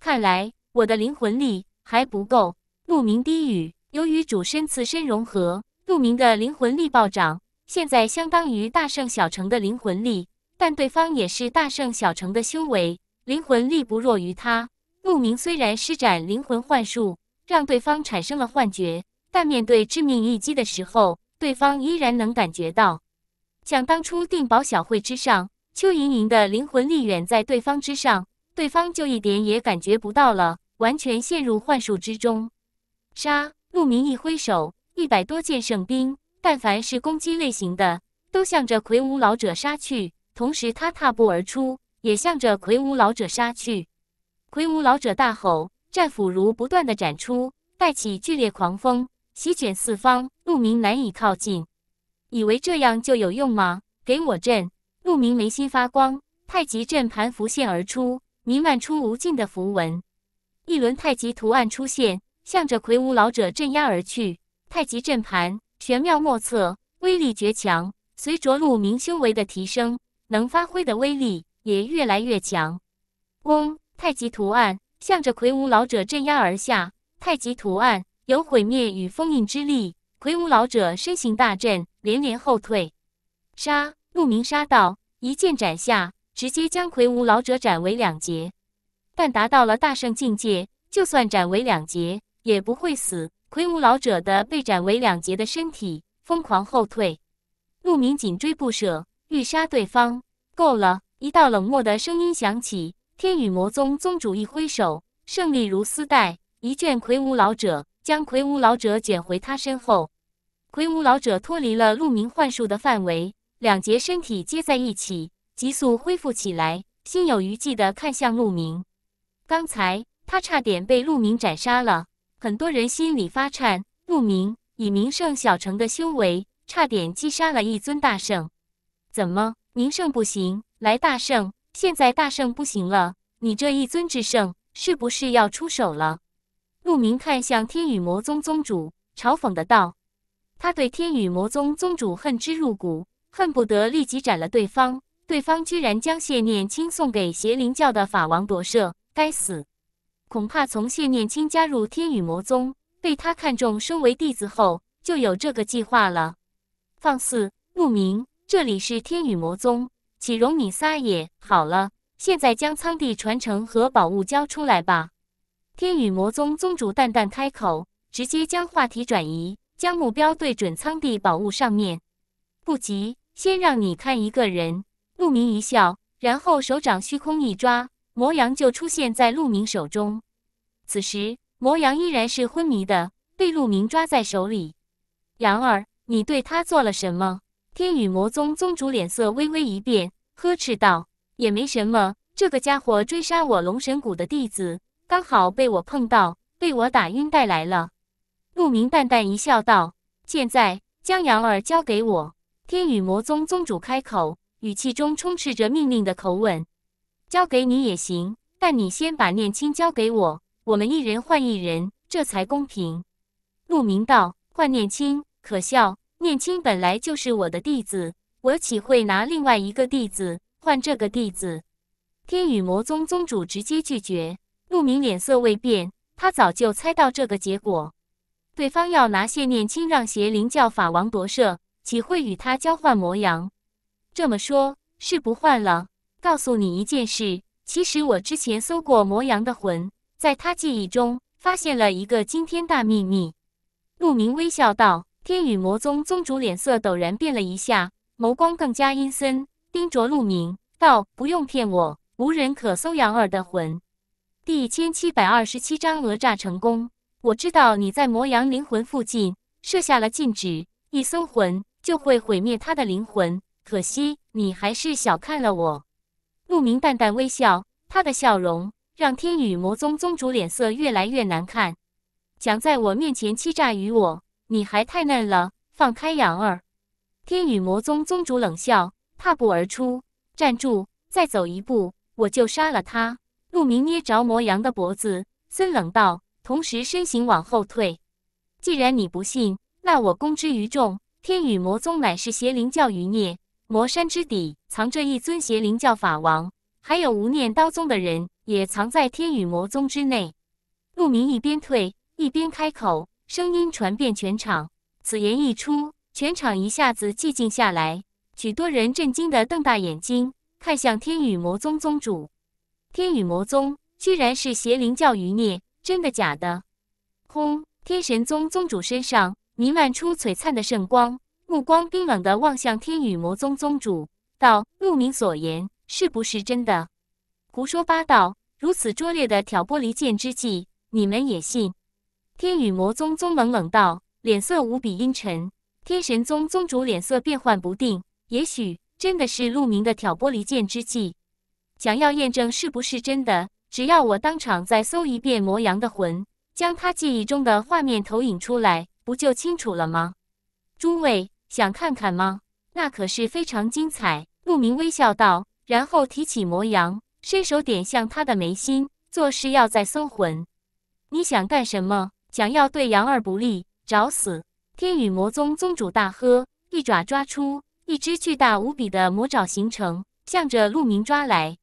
看来我的灵魂力还不够。陆明低语。由于主身次身融合，陆明的灵魂力暴涨。现在相当于大圣小城的灵魂力，但对方也是大圣小城的修为，灵魂力不弱于他。陆明虽然施展灵魂幻术，让对方产生了幻觉，但面对致命一击的时候，对方依然能感觉到。想当初定宝小会之上，邱莹莹的灵魂力远在对方之上，对方就一点也感觉不到了，完全陷入幻术之中。杀！陆明一挥手，一百多件圣兵。但凡是攻击类型的，都向着魁梧老者杀去。同时，他踏步而出，也向着魁梧老者杀去。魁梧老者大吼，战斧如不断的斩出，带起剧烈狂风，席卷四方，鹿鸣难以靠近。以为这样就有用吗？给我震！鹿鸣眉心发光，太极阵盘浮现而出，弥漫出无尽的符文，一轮太极图案出现，向着魁梧老者镇压而去。太极阵盘。玄妙莫测，威力绝强。随着陆明修为的提升，能发挥的威力也越来越强。嗡，太极图案向着魁梧老者镇压而下。太极图案有毁灭与封印之力，魁梧老者身形大震，连连后退。杀，陆明杀道，一剑斩下，直接将魁梧老者斩为两截。但达到了大圣境界，就算斩为两截，也不会死。魁梧老者的被斩为两截的身体疯狂后退，陆明紧追不舍，欲杀对方。够了！一道冷漠的声音响起。天羽魔宗宗主一挥手，胜利如丝带，一卷魁梧老者将魁梧老者卷回他身后。魁梧老者脱离了陆明幻术的范围，两截身体接在一起，急速恢复起来，心有余悸地看向陆明。刚才他差点被陆明斩杀了。很多人心里发颤。陆明以名圣小城的修为，差点击杀了一尊大圣。怎么，名圣不行？来大圣！现在大圣不行了，你这一尊之圣，是不是要出手了？陆明看向天羽魔宗宗主，嘲讽的道。他对天羽魔宗宗主恨之入骨，恨不得立即斩了对方。对方居然将谢念青送给邪灵教的法王夺舍，该死！恐怕从谢念青加入天宇魔宗，被他看中，收为弟子后，就有这个计划了。放肆，陆明！这里是天宇魔宗，岂容你撒野？好了，现在将苍帝传承和宝物交出来吧。天宇魔宗宗主淡淡开口，直接将话题转移，将目标对准苍帝宝物上面。不急，先让你看一个人。陆明一笑，然后手掌虚空一抓。魔羊就出现在陆明手中，此时魔羊依然是昏迷的，被陆明抓在手里。羊儿，你对他做了什么？天宇魔宗宗主脸色微微一变，呵斥道：“也没什么，这个家伙追杀我龙神谷的弟子，刚好被我碰到，被我打晕带来了。”陆明淡淡一笑，道：“现在将羊儿交给我。”天宇魔宗宗主开口，语气中充斥着命令的口吻。交给你也行，但你先把念青交给我，我们一人换一人，这才公平。陆明道：“换念青，可笑！念青本来就是我的弟子，我岂会拿另外一个弟子换这个弟子？”天羽魔宗宗主直接拒绝。陆明脸色未变，他早就猜到这个结果。对方要拿谢念青让邪灵教法王夺舍，岂会与他交换魔阳？这么说，是不换了？告诉你一件事，其实我之前搜过魔阳的魂，在他记忆中发现了一个惊天大秘密。陆明微笑道：“天宇魔宗宗主脸色陡然变了一下，眸光更加阴森，盯着陆明道：‘不用骗我，无人可搜杨儿的魂。’”第一千七百二十七章讹诈成功。我知道你在魔阳灵魂附近设下了禁止，一搜魂就会毁灭他的灵魂。可惜你还是小看了我。陆明淡淡微笑，他的笑容让天羽魔宗宗主脸色越来越难看。想在我面前欺诈于我，你还太嫩了！放开杨儿！天羽魔宗宗主冷笑，踏步而出。站住！再走一步，我就杀了他！陆明捏着魔羊的脖子，森冷道，同时身形往后退。既然你不信，那我公之于众。天羽魔宗乃是邪灵教余孽。魔山之底藏着一尊邪灵教法王，还有无念刀宗的人也藏在天宇魔宗之内。陆明一边退一边开口，声音传遍全场。此言一出，全场一下子寂静下来，许多人震惊地瞪大眼睛看向天宇魔宗宗主。天宇魔宗居然是邪灵教余孽，真的假的？轰！天神宗宗主身上弥漫出璀璨的圣光。目光冰冷地望向天羽魔宗宗主，道：“陆明所言是不是真的？胡说八道！如此拙劣的挑拨离间之计，你们也信？”天羽魔宗宗冷冷道，脸色无比阴沉。天神宗宗主脸色变幻不定。也许真的是陆明的挑拨离间之计。想要验证是不是真的，只要我当场再搜一遍魔阳的魂，将他记忆中的画面投影出来，不就清楚了吗？诸位。想看看吗？那可是非常精彩。陆明微笑道，然后提起魔羊，伸手点向他的眉心，做事要在搜魂。你想干什么？想要对杨二不利？找死！天宇魔宗宗主大喝，一爪抓出一只巨大无比的魔爪，形成，向着陆明抓来。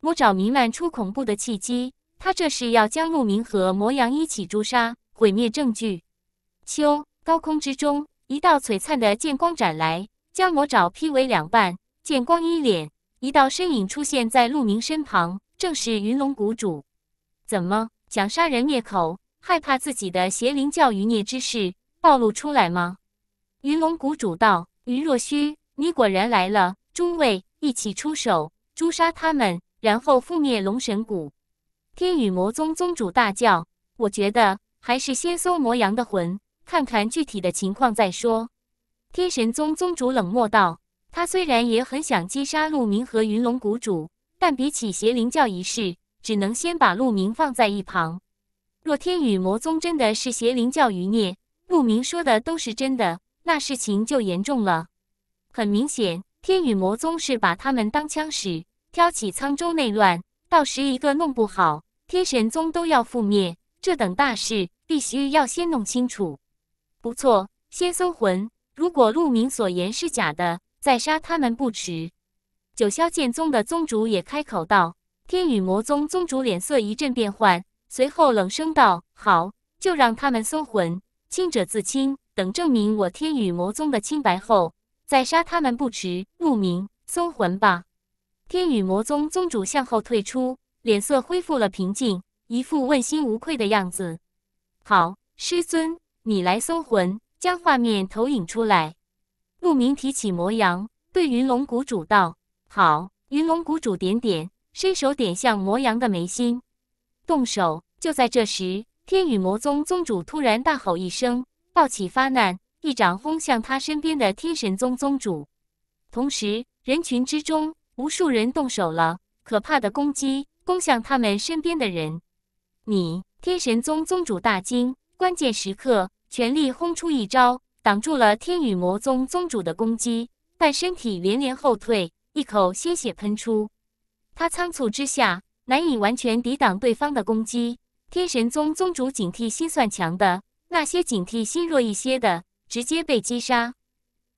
魔爪弥漫出恐怖的气机，他这是要将陆明和魔羊一起诛杀，毁灭证据。秋，高空之中。一道璀璨的剑光斩来，将魔爪劈为两半。剑光一脸，一道身影出现在陆明身旁，正是云龙谷主。怎么想杀人灭口，害怕自己的邪灵教余孽之事暴露出来吗？云龙谷主道：“云若虚，你果然来了。诸位一起出手，诛杀他们，然后覆灭龙神谷。”天羽魔宗宗主大叫：“我觉得还是先搜魔阳的魂。”看看具体的情况再说。天神宗宗主冷漠道：“他虽然也很想击杀陆明和云龙谷主，但比起邪灵教一事，只能先把陆明放在一旁。若天宇魔宗真的是邪灵教余孽，陆明说的都是真的，那事情就严重了。很明显，天宇魔宗是把他们当枪使，挑起沧州内乱，到时一个弄不好，天神宗都要覆灭。这等大事，必须要先弄清楚。”不错，先搜魂。如果陆明所言是假的，再杀他们不迟。九霄剑宗的宗主也开口道：“天宇魔宗宗主脸色一阵变幻，随后冷声道：‘好，就让他们搜魂。清者自清。等证明我天宇魔宗的清白后，再杀他们不迟。’陆明，搜魂吧。”天宇魔宗宗主向后退出，脸色恢复了平静，一副问心无愧的样子。好，师尊。你来搜魂，将画面投影出来。陆明提起魔阳，对云龙谷主道：“好。”云龙谷主点点，伸手点向魔阳的眉心，动手。就在这时，天羽魔宗宗主突然大吼一声，抱起发难，一掌轰向他身边的天神宗宗主。同时，人群之中无数人动手了，可怕的攻击攻向他们身边的人。你，天神宗宗主大惊，关键时刻。全力轰出一招，挡住了天羽魔宗宗主的攻击，但身体连连后退，一口鲜血喷出。他仓促之下难以完全抵挡对方的攻击。天神宗宗主警惕心算强的那些，警惕心弱一些的直接被击杀。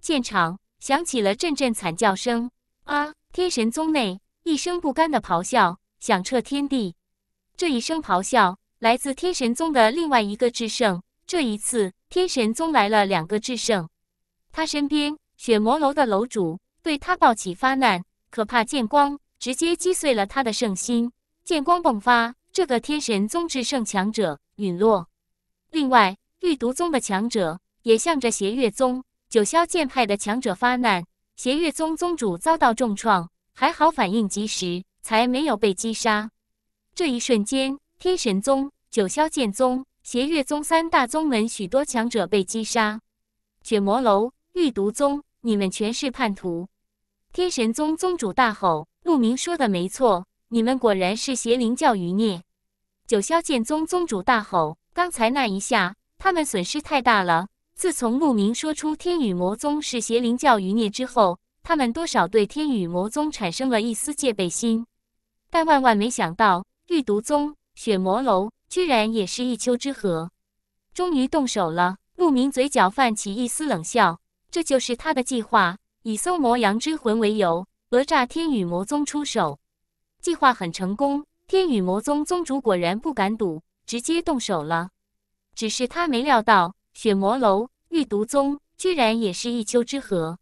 现场响起了阵阵惨叫声。啊！天神宗内一声不甘的咆哮响彻天地。这一声咆哮来自天神宗的另外一个至圣。这一次，天神宗来了两个至圣，他身边血魔楼的楼主对他暴起发难，可怕剑光直接击碎了他的圣心，剑光迸发，这个天神宗至圣强者陨落。另外，玉毒宗的强者也向着邪月宗九霄剑派的强者发难，邪月宗宗主遭到重创，还好反应及时，才没有被击杀。这一瞬间，天神宗、九霄剑宗。邪月宗三大宗门许多强者被击杀，血魔楼、玉毒宗，你们全是叛徒！天神宗宗主大吼：“陆明说的没错，你们果然是邪灵教余孽！”九霄剑宗宗主大吼：“刚才那一下，他们损失太大了。自从陆明说出天羽魔宗是邪灵教余孽之后，他们多少对天羽魔宗产生了一丝戒备心，但万万没想到，玉毒宗、血魔楼。”居然也是一丘之貉！终于动手了。陆明嘴角泛起一丝冷笑，这就是他的计划，以搜魔羊之魂为由讹诈天宇魔宗出手。计划很成功，天宇魔宗宗主果然不敢赌，直接动手了。只是他没料到，血魔楼、玉毒宗居然也是一丘之貉，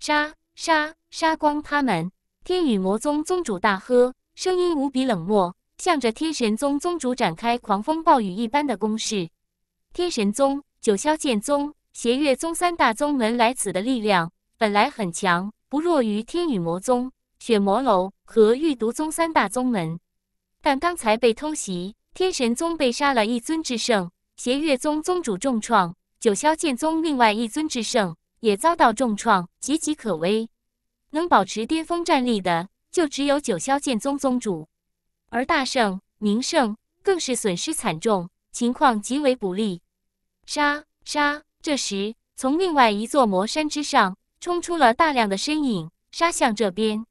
杀杀杀光他们！天宇魔宗宗主大喝，声音无比冷漠。向着天神宗宗主展开狂风暴雨一般的攻势。天神宗、九霄剑宗、邪月宗三大宗门来此的力量本来很强，不弱于天羽魔宗、血魔楼和玉毒宗三大宗门。但刚才被偷袭，天神宗被杀了一尊至圣，邪月宗宗主重创，九霄剑宗另外一尊至圣也遭到重创，岌岌可危。能保持巅峰战力的，就只有九霄剑宗宗主。而大圣、名圣更是损失惨重，情况极为不利。杀杀！这时，从另外一座魔山之上冲出了大量的身影，杀向这边。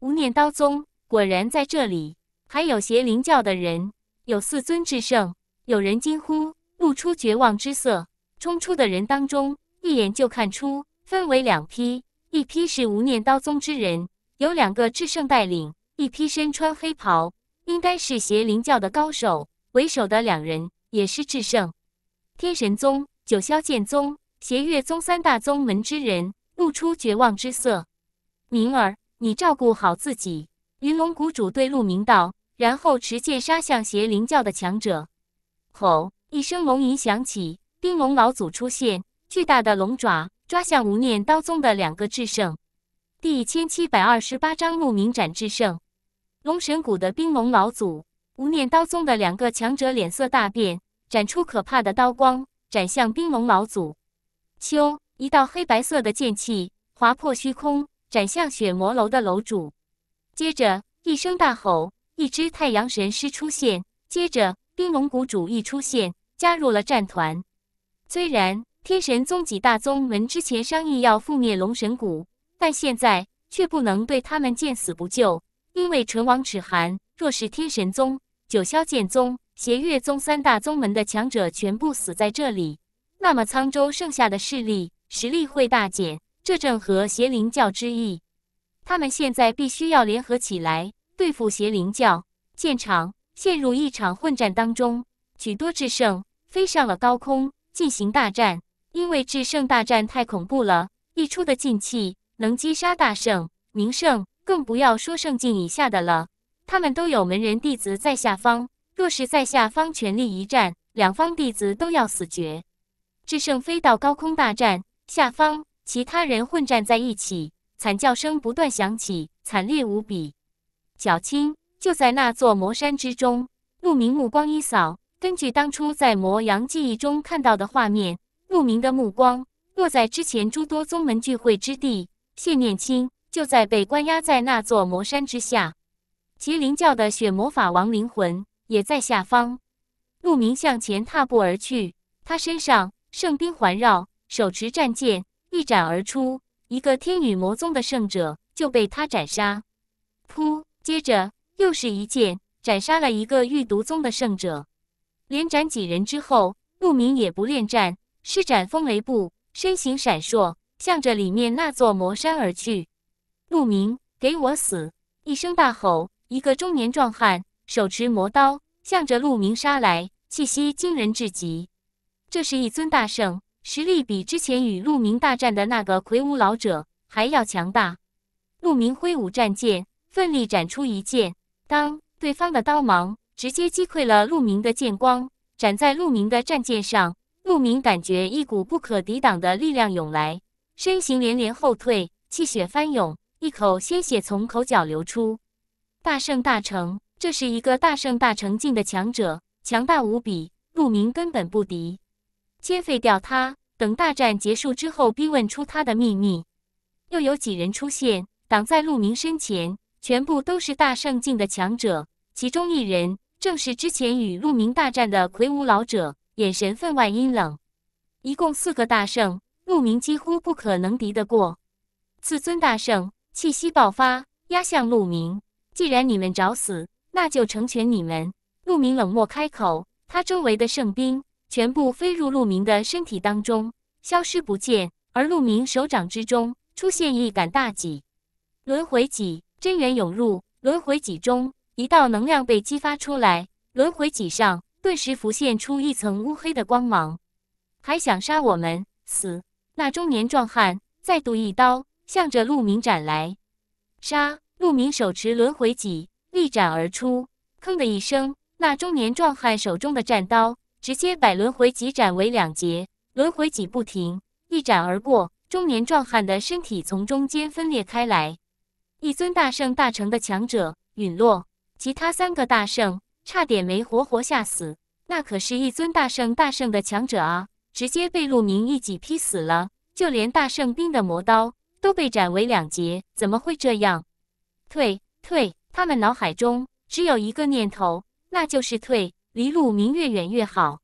无念刀宗果然在这里，还有邪灵教的人，有四尊至圣。有人惊呼，露出绝望之色。冲出的人当中，一眼就看出分为两批，一批是无念刀宗之人，有两个至圣带领；一批身穿黑袍。应该是邪灵教的高手，为首的两人也是至圣，天神宗、九霄剑宗、邪月宗三大宗门之人露出绝望之色。明儿，你照顾好自己。”云龙谷主对陆明道，然后持剑杀向邪灵教的强者。吼！一声龙吟响起，冰龙老祖出现，巨大的龙爪抓向无念刀宗的两个至圣。第一千七百二十八章：陆明斩至圣。龙神谷的冰龙老祖、无念刀宗的两个强者脸色大变，展出可怕的刀光，斩向冰龙老祖。咻！一道黑白色的剑气划破虚空，斩向雪魔楼的楼主。接着一声大吼，一只太阳神狮出现。接着冰龙谷主一出现，加入了战团。虽然天神宗几大宗门之前商议要覆灭龙神谷，但现在却不能对他们见死不救。因为唇亡齿寒，若是天神宗、九霄剑宗、邪月宗三大宗门的强者全部死在这里，那么沧州剩下的势力实力会大减。这正合邪灵教之意，他们现在必须要联合起来对付邪灵教。现场陷入一场混战当中，许多智圣飞上了高空进行大战，因为智圣大战太恐怖了，一出的劲气能击杀大圣、名圣。更不要说圣境以下的了，他们都有门人弟子在下方。若是在下方全力一战，两方弟子都要死绝。至圣飞到高空大战，下方其他人混战在一起，惨叫声不断响起，惨烈无比。脚青就在那座魔山之中。陆明目光一扫，根据当初在魔阳记忆中看到的画面，陆明的目光落在之前诸多宗门聚会之地。谢念青。就在被关押在那座魔山之下，麒麟教的血魔法王灵魂也在下方。陆明向前踏步而去，他身上圣兵环绕，手持战剑一斩而出，一个天羽魔宗的圣者就被他斩杀。噗！接着又是一剑，斩杀了一个玉毒宗的圣者。连斩几人之后，陆明也不恋战，施展风雷步，身形闪烁，向着里面那座魔山而去。陆明，给我死！一声大吼，一个中年壮汉手持魔刀，向着陆明杀来，气息惊人至极。这是一尊大圣，实力比之前与陆明大战的那个魁梧老者还要强大。陆明挥舞战剑，奋力斩出一剑，当对方的刀芒直接击溃了陆明的剑光，斩在陆明的战剑上，陆明感觉一股不可抵挡的力量涌来，身形连连后退，气血翻涌。一口鲜血从口角流出，大圣大成，这是一个大圣大成境的强者，强大无比，陆明根本不敌，先废掉他，等大战结束之后，逼问出他的秘密。又有几人出现，挡在陆明身前，全部都是大圣境的强者，其中一人正是之前与陆明大战的魁梧老者，眼神分外阴冷。一共四个大圣，陆明几乎不可能敌得过。自尊大圣。气息爆发，压向鹿鸣。既然你们找死，那就成全你们。鹿鸣冷漠开口，他周围的圣兵全部飞入鹿鸣的身体当中，消失不见。而鹿鸣手掌之中出现一杆大戟，轮回戟，真元涌入轮回戟中，一道能量被激发出来，轮回戟上顿时浮现出一层乌黑的光芒。还想杀我们？死！那中年壮汉再度一刀。向着陆明斩来，杀！陆明手持轮回戟，力斩而出。砰的一声，那中年壮汉手中的战刀直接把轮回戟斩为两截。轮回戟不停，一斩而过，中年壮汉的身体从中间分裂开来。一尊大圣大成的强者陨落，其他三个大圣差点没活活吓死。那可是一尊大圣大圣的强者啊，直接被陆明一戟劈死了。就连大圣兵的魔刀。都被斩为两截，怎么会这样？退退！他们脑海中只有一个念头，那就是退，离陆明越远越好。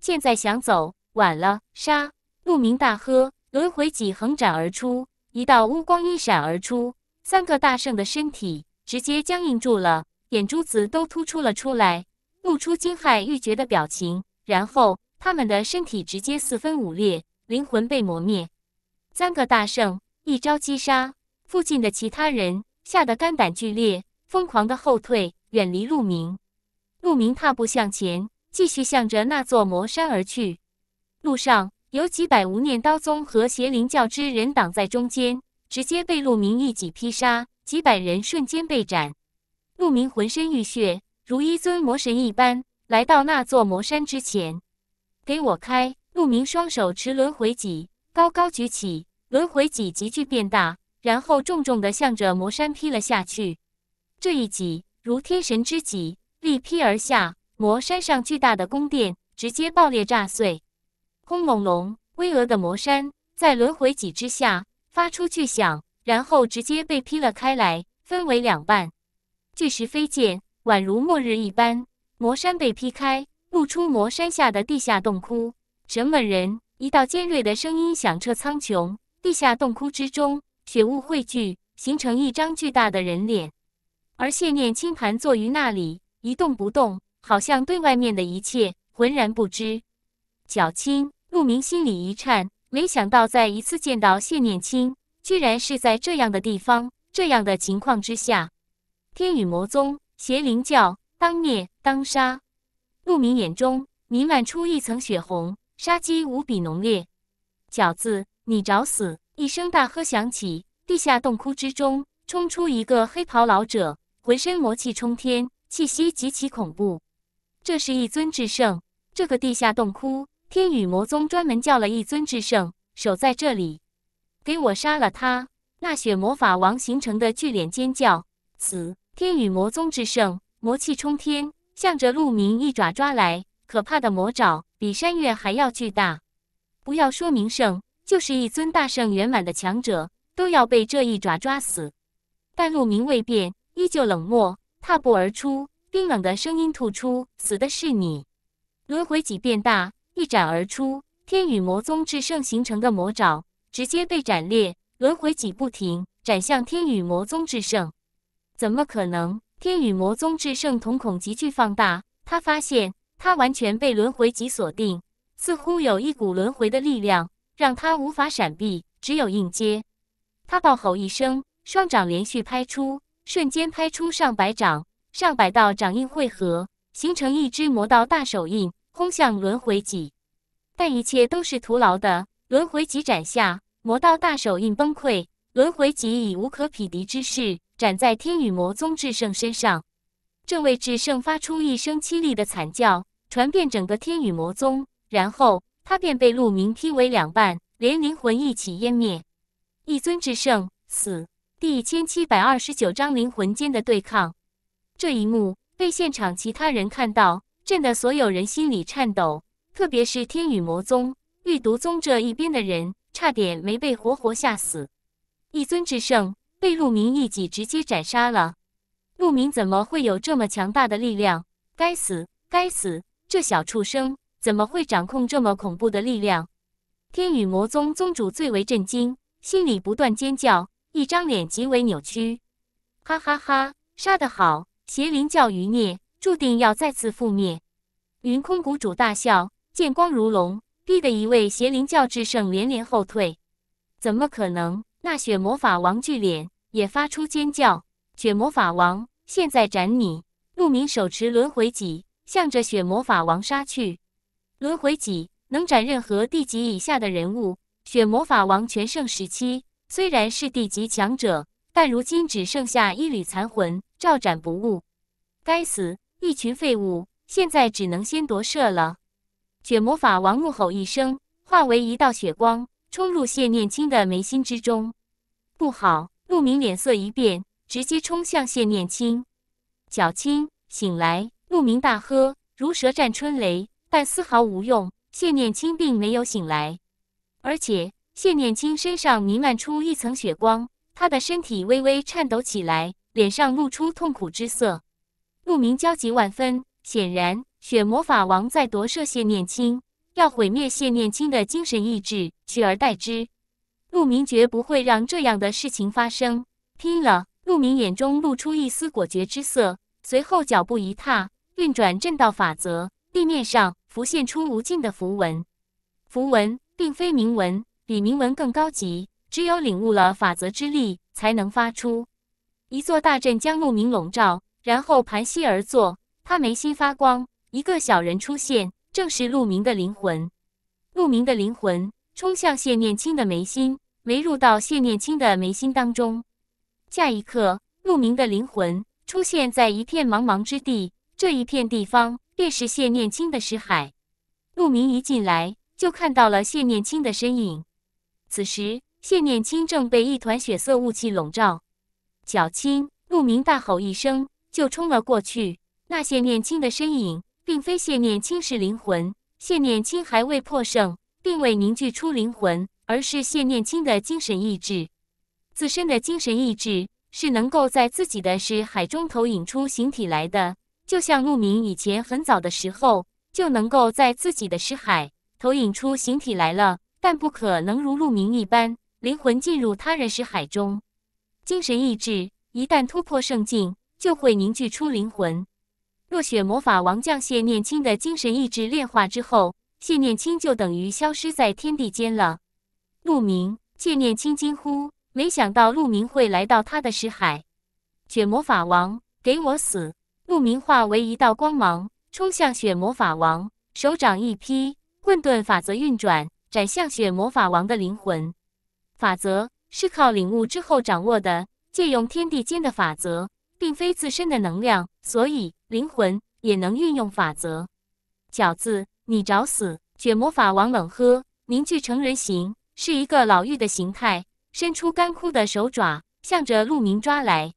现在想走，晚了！杀！陆明大喝，轮回戟横斩而出，一道乌光一闪而出，三个大圣的身体直接僵硬住了，眼珠子都突出了出来，露出惊骇欲绝的表情。然后他们的身体直接四分五裂，灵魂被磨灭。三个大圣。一招击杀附近的其他人，吓得肝胆俱裂，疯狂的后退，远离陆明。陆明踏步向前，继续向着那座魔山而去。路上有几百无念刀宗和邪灵教之人挡在中间，直接被陆明一戟劈杀，几百人瞬间被斩。陆明浑身浴血，如一尊魔神一般，来到那座魔山之前，给我开！陆明双手持轮回戟，高高举起。轮回戟急剧变大，然后重重地向着魔山劈了下去。这一戟如天神之戟，力劈而下，魔山上巨大的宫殿直接爆裂炸碎。轰隆隆，巍峨的魔山在轮回戟之下发出巨响，然后直接被劈了开来，分为两半。巨石飞溅，宛如末日一般。魔山被劈开，露出魔山下的地下洞窟。什么人？一道尖锐的声音响彻苍穹。地下洞窟之中，血雾汇聚，形成一张巨大的人脸，而谢念青盘坐于那里，一动不动，好像对外面的一切浑然不知。脚青陆明心里一颤，没想到再一次见到谢念青，居然是在这样的地方、这样的情况之下。天宇魔宗、邪灵教，当灭当杀。陆明眼中弥漫出一层血红，杀机无比浓烈。饺子，你找死！一声大喝响起，地下洞窟之中冲出一个黑袍老者，浑身魔气冲天，气息极其恐怖。这是一尊至圣，这个地下洞窟，天宇魔宗专门叫了一尊至圣守在这里。给我杀了他！那雪魔法王形成的巨脸尖叫：“死！”天宇魔宗至圣，魔气冲天，向着陆明一爪抓来，可怕的魔爪比山岳还要巨大。不要说名胜，就是一尊大圣圆满的强者，都要被这一爪抓死。但路明未变，依旧冷漠，踏步而出，冰冷的声音吐出：“死的是你。”轮回戟变大，一斩而出，天宇魔宗至圣形成的魔爪直接被斩裂。轮回戟不停斩向天宇魔宗至圣，怎么可能？天宇魔宗至圣瞳孔急剧放大，他发现他完全被轮回戟锁定，似乎有一股轮回的力量。让他无法闪避，只有硬接。他暴吼一声，双掌连续拍出，瞬间拍出上百掌，上百道掌印汇合，形成一只魔道大手印，轰向轮回戟。但一切都是徒劳的，轮回戟斩下，魔道大手印崩溃，轮回戟以无可匹敌之势斩在天羽魔宗至圣身上，正位至圣发出一声凄厉的惨叫，传遍整个天羽魔宗，然后。他便被陆明劈为两半，连灵魂一起湮灭。一尊之圣死，第一千七百二十九章灵魂间的对抗。这一幕被现场其他人看到，震得所有人心里颤抖。特别是天羽魔宗、玉毒宗这一边的人，差点没被活活吓死。一尊之圣被陆明一戟直接斩杀了。陆明怎么会有这么强大的力量？该死，该死，这小畜生！怎么会掌控这么恐怖的力量？天羽魔宗宗主最为震惊，心里不断尖叫，一张脸极为扭曲。哈哈哈，杀得好！邪灵教余孽注定要再次覆灭。云空谷主大笑，剑光如龙，逼得一位邪灵教至圣连连后退。怎么可能？那血魔法王巨脸也发出尖叫。血魔法王，现在斩你！陆明手持轮回戟，向着血魔法王杀去。轮回戟能斩任何地级以下的人物。血魔法王全盛时期虽然是地级强者，但如今只剩下一缕残魂，照斩不误。该死，一群废物！现在只能先夺舍了。血魔法王怒吼一声，化为一道血光，冲入谢念青的眉心之中。不好！陆明脸色一变，直接冲向谢念青。小青，醒来！陆明大喝，如蛇战春雷。但丝毫无用，谢念青并没有醒来，而且谢念青身上弥漫出一层血光，他的身体微微颤抖起来，脸上露出痛苦之色。陆明焦急万分，显然血魔法王在夺舍谢念青，要毁灭谢念青的精神意志，取而代之。陆明绝不会让这样的事情发生，拼了！陆明眼中露出一丝果决之色，随后脚步一踏，运转震道法则，地面上。浮现出无尽的符文，符文并非铭文，比铭文更高级。只有领悟了法则之力，才能发出。一座大阵将陆明笼罩，然后盘膝而坐。他眉心发光，一个小人出现，正是陆明的灵魂。陆明的灵魂冲向谢念青的眉心，没入到谢念青的眉心当中。下一刻，陆明的灵魂出现在一片茫茫之地，这一片地方。便是谢念青的尸海，陆明一进来就看到了谢念青的身影。此时，谢念青正被一团血色雾气笼罩。小青，陆明大吼一声，就冲了过去。那谢念青的身影，并非谢念青是灵魂，谢念青还未破圣，并未凝聚出灵魂，而是谢念青的精神意志。自身的精神意志是能够在自己的尸海中投影出形体来的。就像鹿鸣以前很早的时候，就能够在自己的识海投影出形体来了，但不可能如鹿鸣一般灵魂进入他人识海中。精神意志一旦突破圣境，就会凝聚出灵魂。若雪魔法王降谢念青的精神意志炼化之后，谢念青就等于消失在天地间了。鹿鸣，谢念青惊呼：“没想到鹿鸣会来到他的识海。”雪魔法王，给我死！鹿鸣化为一道光芒，冲向雪魔法王，手掌一劈，混沌法则运转，斩向雪魔法王的灵魂。法则是靠领悟之后掌握的，借用天地间的法则，并非自身的能量，所以灵魂也能运用法则。饺子，你找死！血魔法王冷喝，凝聚成人形，是一个老妪的形态，伸出干枯的手爪，向着鹿鸣抓来。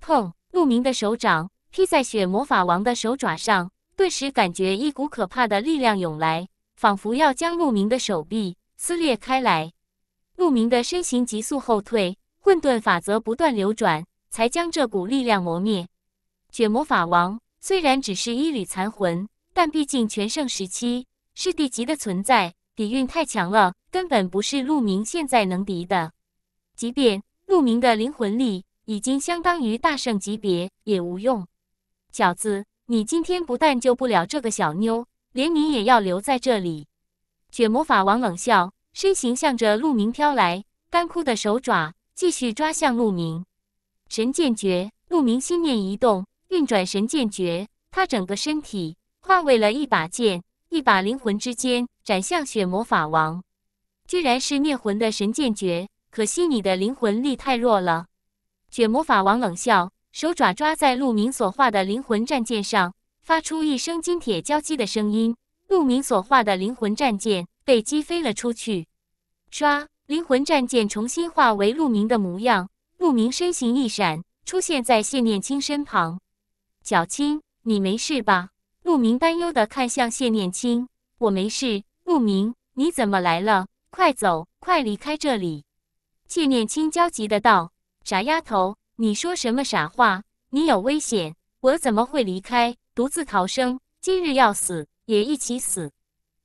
碰，鹿鸣的手掌。披在血魔法王的手爪上，顿时感觉一股可怕的力量涌来，仿佛要将鹿明的手臂撕裂开来。鹿明的身形急速后退，混沌法则不断流转，才将这股力量磨灭。血魔法王虽然只是一缕残魂，但毕竟全盛时期是地级的存在，底蕴太强了，根本不是鹿明现在能敌的。即便鹿明的灵魂力已经相当于大圣级别，也无用。饺子，你今天不但救不了这个小妞，连你也要留在这里。卷魔法王冷笑，身形向着陆明飘来，干枯的手爪继续抓向陆明。神剑诀，陆明心念一动，运转神剑诀，他整个身体化为了一把剑，一把灵魂之剑斩向血魔法王。居然是灭魂的神剑诀，可惜你的灵魂力太弱了。血魔法王冷笑。手爪抓在陆明所画的灵魂战舰上，发出一声金铁交击的声音。陆明所画的灵魂战舰被击飞了出去。唰！灵魂战舰重新化为陆明的模样。陆明身形一闪，出现在谢念青身旁。“小青，你没事吧？”陆明担忧地看向谢念青。“我没事。”陆明，你怎么来了？快走，快离开这里！”谢念青焦急的道：“傻丫头。”你说什么傻话？你有危险，我怎么会离开独自逃生？今日要死也一起死。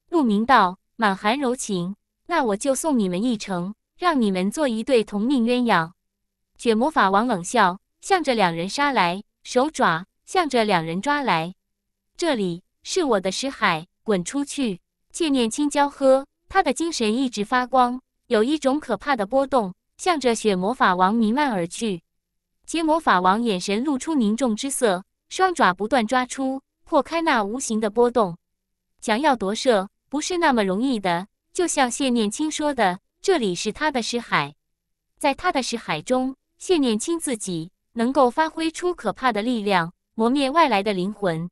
鹿鸣道，满含柔情。那我就送你们一程，让你们做一对同命鸳鸯。血魔法王冷笑，向着两人杀来，手爪向着两人抓来。这里是我的石海，滚出去！切念青娇喝，他的精神一直发光，有一种可怕的波动，向着血魔法王弥漫而去。血魔法王眼神露出凝重之色，双爪不断抓出，破开那无形的波动，想要夺舍不是那么容易的。就像谢念青说的，这里是他的尸海，在他的尸海中，谢念青自己能够发挥出可怕的力量，磨灭外来的灵魂。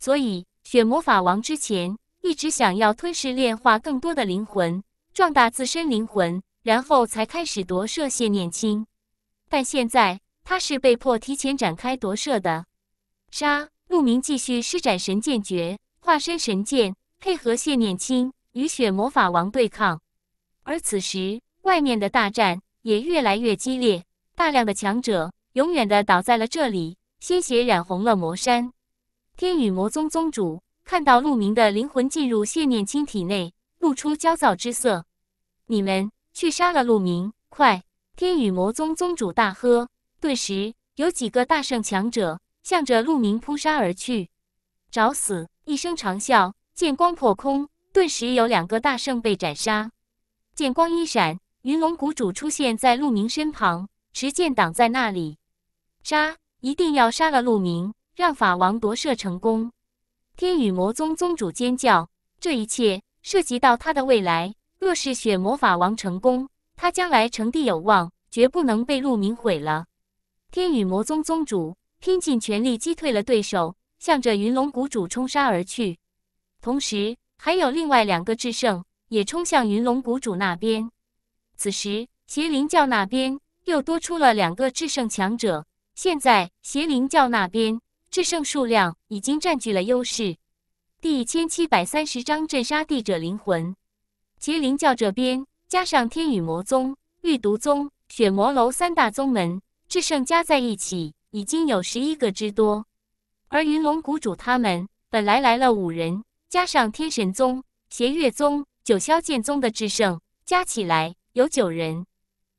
所以，选魔法王之前一直想要吞噬炼化更多的灵魂，壮大自身灵魂，然后才开始夺舍谢念青。但现在。他是被迫提前展开夺舍的。杀陆明继续施展神剑诀，化身神剑，配合谢念青与血魔法王对抗。而此时，外面的大战也越来越激烈，大量的强者永远的倒在了这里，鲜血染红了魔山。天羽魔宗宗主看到陆明的灵魂进入谢念青体内，露出焦躁之色：“你们去杀了陆明！快！”天羽魔宗宗主大喝。顿时有几个大圣强者向着陆明扑杀而去，找死！一声长啸，剑光破空，顿时有两个大圣被斩杀。剑光一闪，云龙谷主出现在陆明身旁，持剑挡在那里。杀！一定要杀了陆明，让法王夺舍成功。天羽魔宗宗主尖叫，这一切涉及到他的未来。若是血魔法王成功，他将来成帝有望，绝不能被陆明毁了。天羽魔宗宗主拼尽全力击退了对手，向着云龙谷主冲杀而去。同时，还有另外两个至圣也冲向云龙谷主那边。此时，邪灵教那边又多出了两个至圣强者。现在，邪灵教那边至圣数量已经占据了优势。第一千七百三十章镇杀地者灵魂。邪灵教这边加上天羽魔宗、玉毒宗、血魔楼三大宗门。至圣加在一起已经有十一个之多，而云龙谷主他们本来来了五人，加上天神宗、邪月宗、九霄剑宗的至圣，加起来有九人，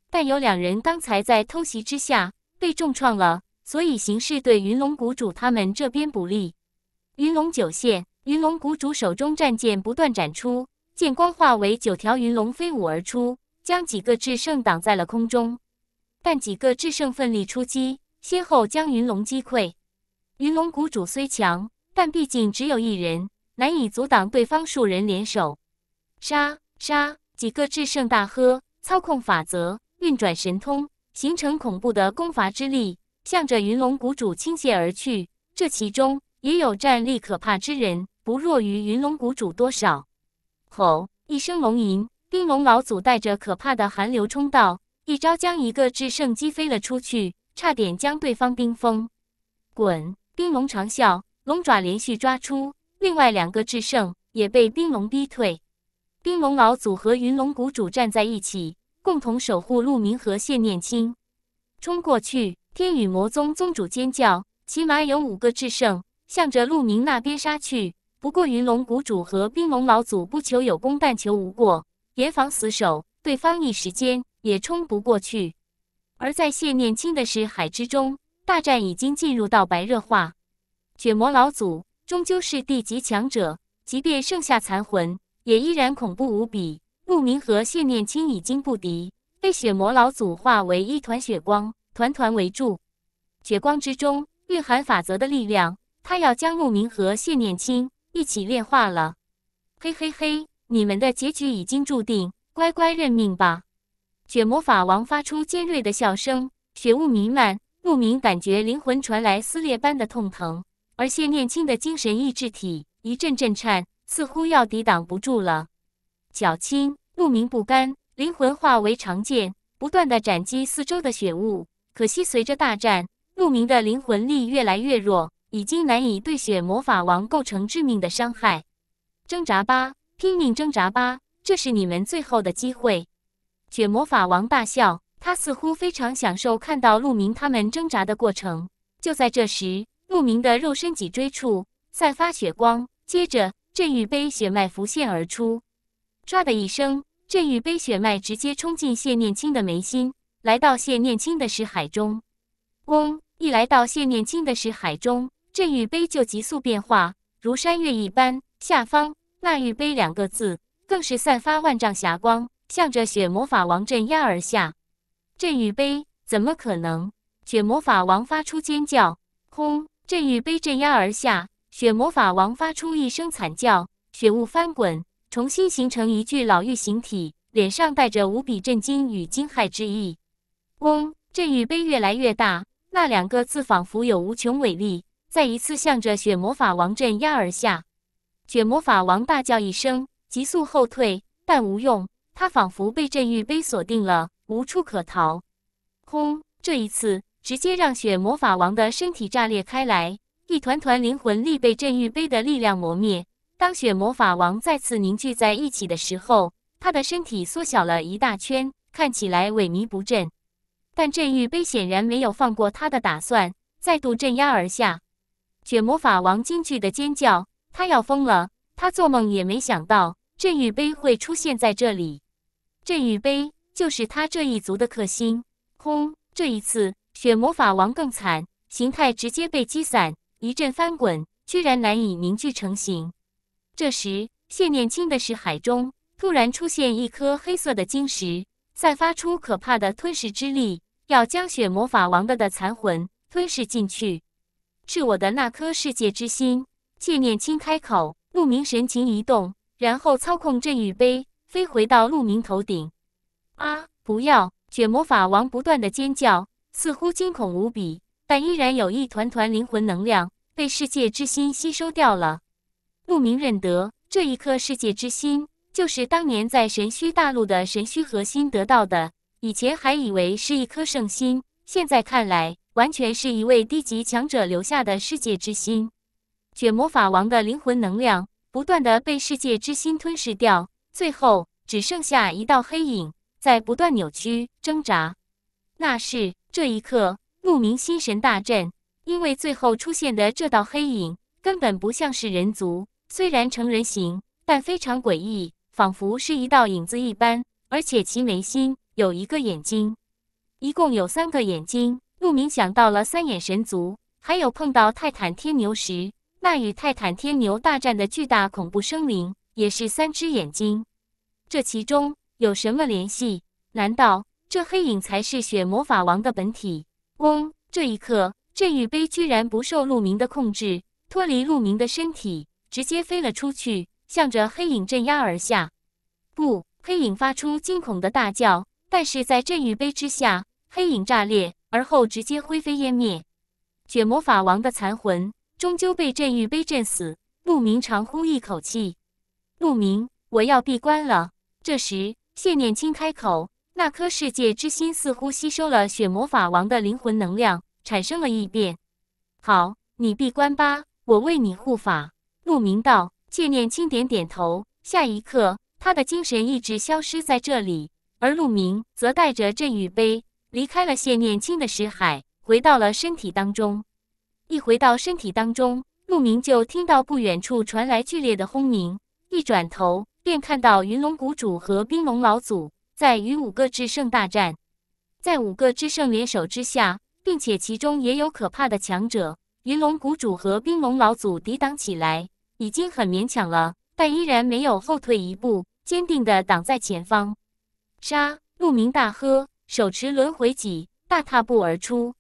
但有两人刚才在偷袭之下被重创了，所以形势对云龙谷主他们这边不利。云龙九县，云龙谷主手中战剑不断展出，剑光化为九条云龙飞舞而出，将几个至圣挡在了空中。但几个智圣奋力出击，先后将云龙击溃。云龙谷主虽强，但毕竟只有一人，难以阻挡对方数人联手。杀杀！几个智圣大喝，操控法则，运转神通，形成恐怖的攻伐之力，向着云龙谷主倾泻而去。这其中也有战力可怕之人，不弱于云龙谷主多少。吼！一声龙吟，冰龙老祖带着可怕的寒流冲到。一招将一个制圣击飞了出去，差点将对方冰封。滚！冰龙长啸，龙爪连续抓出，另外两个制圣也被冰龙逼退。冰龙老祖和云龙谷主站在一起，共同守护陆明和谢念青。冲过去！天羽魔宗宗主尖叫，起码有五个制圣向着陆明那边杀去。不过云龙谷主和冰龙老祖不求有功，但求无过，严防死守，对方一时间。也冲不过去，而在谢念青的识海之中，大战已经进入到白热化。血魔老祖终究是地级强者，即便剩下残魂，也依然恐怖无比。陆明和谢念青已经不敌，被血魔老祖化为一团血光，团团围住。血光之中蕴含法则的力量，他要将陆明和谢念青一起炼化了。嘿嘿嘿，你们的结局已经注定，乖乖认命吧。血魔法王发出尖锐的笑声，血雾弥漫，陆明感觉灵魂传来撕裂般的痛疼，而谢念青的精神意志体一阵震颤，似乎要抵挡不住了。脚轻，陆明不甘，灵魂化为长剑，不断的斩击四周的血雾。可惜随着大战，陆明的灵魂力越来越弱，已经难以对血魔法王构成致命的伤害。挣扎吧，拼命挣扎吧，这是你们最后的机会。血魔法王大笑，他似乎非常享受看到陆明他们挣扎的过程。就在这时，陆明的肉身脊椎处散发血光，接着镇狱杯血脉浮现而出。唰的一声，镇狱杯血脉直接冲进谢念青的眉心，来到谢念青的识海中。嗡！一来到谢念青的识海中，镇狱杯就急速变化，如山岳一般。下方“纳玉杯”两个字更是散发万丈霞光。向着血魔法王镇压而下，镇狱杯怎么可能？血魔法王发出尖叫，轰！镇狱杯镇压而下，血魔法王发出一声惨叫，血雾翻滚，重新形成一具老狱形体，脸上带着无比震惊与惊骇之意。嗡！镇狱杯越来越大，那两个字仿佛有无穷伟力，再一次向着血魔法王镇压而下。血魔法王大叫一声，急速后退，但无用。他仿佛被镇狱碑锁定了，无处可逃。轰！这一次直接让血魔法王的身体炸裂开来，一团团灵魂力被镇狱碑的力量磨灭。当血魔法王再次凝聚在一起的时候，他的身体缩小了一大圈，看起来萎靡不振。但镇狱碑显然没有放过他的打算，再度镇压而下。血魔法王惊惧的尖叫，他要疯了！他做梦也没想到。镇玉碑会出现在这里，镇玉碑就是他这一族的克星。轰！这一次，血魔法王更惨，形态直接被击散，一阵翻滚，居然难以凝聚成形。这时，谢念青的识海中突然出现一颗黑色的晶石，散发出可怕的吞噬之力，要将血魔法王的的残魂吞噬进去。是我的那颗世界之心。谢念青开口，陆明神情一动。然后操控镇狱杯飞回到陆明头顶。啊！不要！卷魔法王不断的尖叫，似乎惊恐无比，但依然有一团团灵魂能量被世界之心吸收掉了。陆明认得，这一颗世界之心就是当年在神虚大陆的神虚核心得到的。以前还以为是一颗圣心，现在看来完全是一位低级强者留下的世界之心。卷魔法王的灵魂能量。不断的被世界之心吞噬掉，最后只剩下一道黑影在不断扭曲挣扎。那是这一刻，陆明心神大震，因为最后出现的这道黑影根本不像是人族，虽然成人形，但非常诡异，仿佛是一道影子一般，而且其眉心有一个眼睛，一共有三个眼睛。陆明想到了三眼神族，还有碰到泰坦天牛时。那与泰坦天牛大战的巨大恐怖生灵也是三只眼睛，这其中有什么联系？难道这黑影才是血魔法王的本体？嗡！这一刻，镇狱碑居然不受鹿鸣的控制，脱离鹿鸣的身体，直接飞了出去，向着黑影镇压而下。不，黑影发出惊恐的大叫，但是在镇狱碑之下，黑影炸裂，而后直接灰飞烟灭。血魔法王的残魂。终究被镇狱碑镇死。陆明长呼一口气：“陆明，我要闭关了。”这时，谢念青开口：“那颗世界之心似乎吸收了血魔法王的灵魂能量，产生了异变。好，你闭关吧，我为你护法。”陆明道。谢念青点点头。下一刻，他的精神意志消失在这里，而陆明则带着镇狱碑离开了谢念青的识海，回到了身体当中。一回到身体当中，陆明就听到不远处传来剧烈的轰鸣，一转头便看到云龙谷主和冰龙老祖在与五个至圣大战，在五个至圣联手之下，并且其中也有可怕的强者，云龙谷主和冰龙老祖抵挡起来已经很勉强了，但依然没有后退一步，坚定地挡在前方。杀！陆明大喝，手持轮回戟，大踏步而出。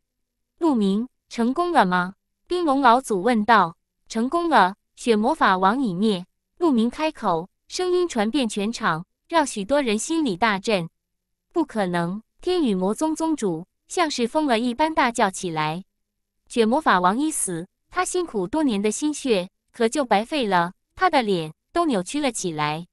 陆明成功了吗？冰龙老祖问道：“成功了，血魔法王已灭。”陆明开口，声音传遍全场，让许多人心里大震。不可能！天羽魔宗宗主像是疯了一般大叫起来：“血魔法王已死，他辛苦多年的心血可就白费了！”他的脸都扭曲了起来。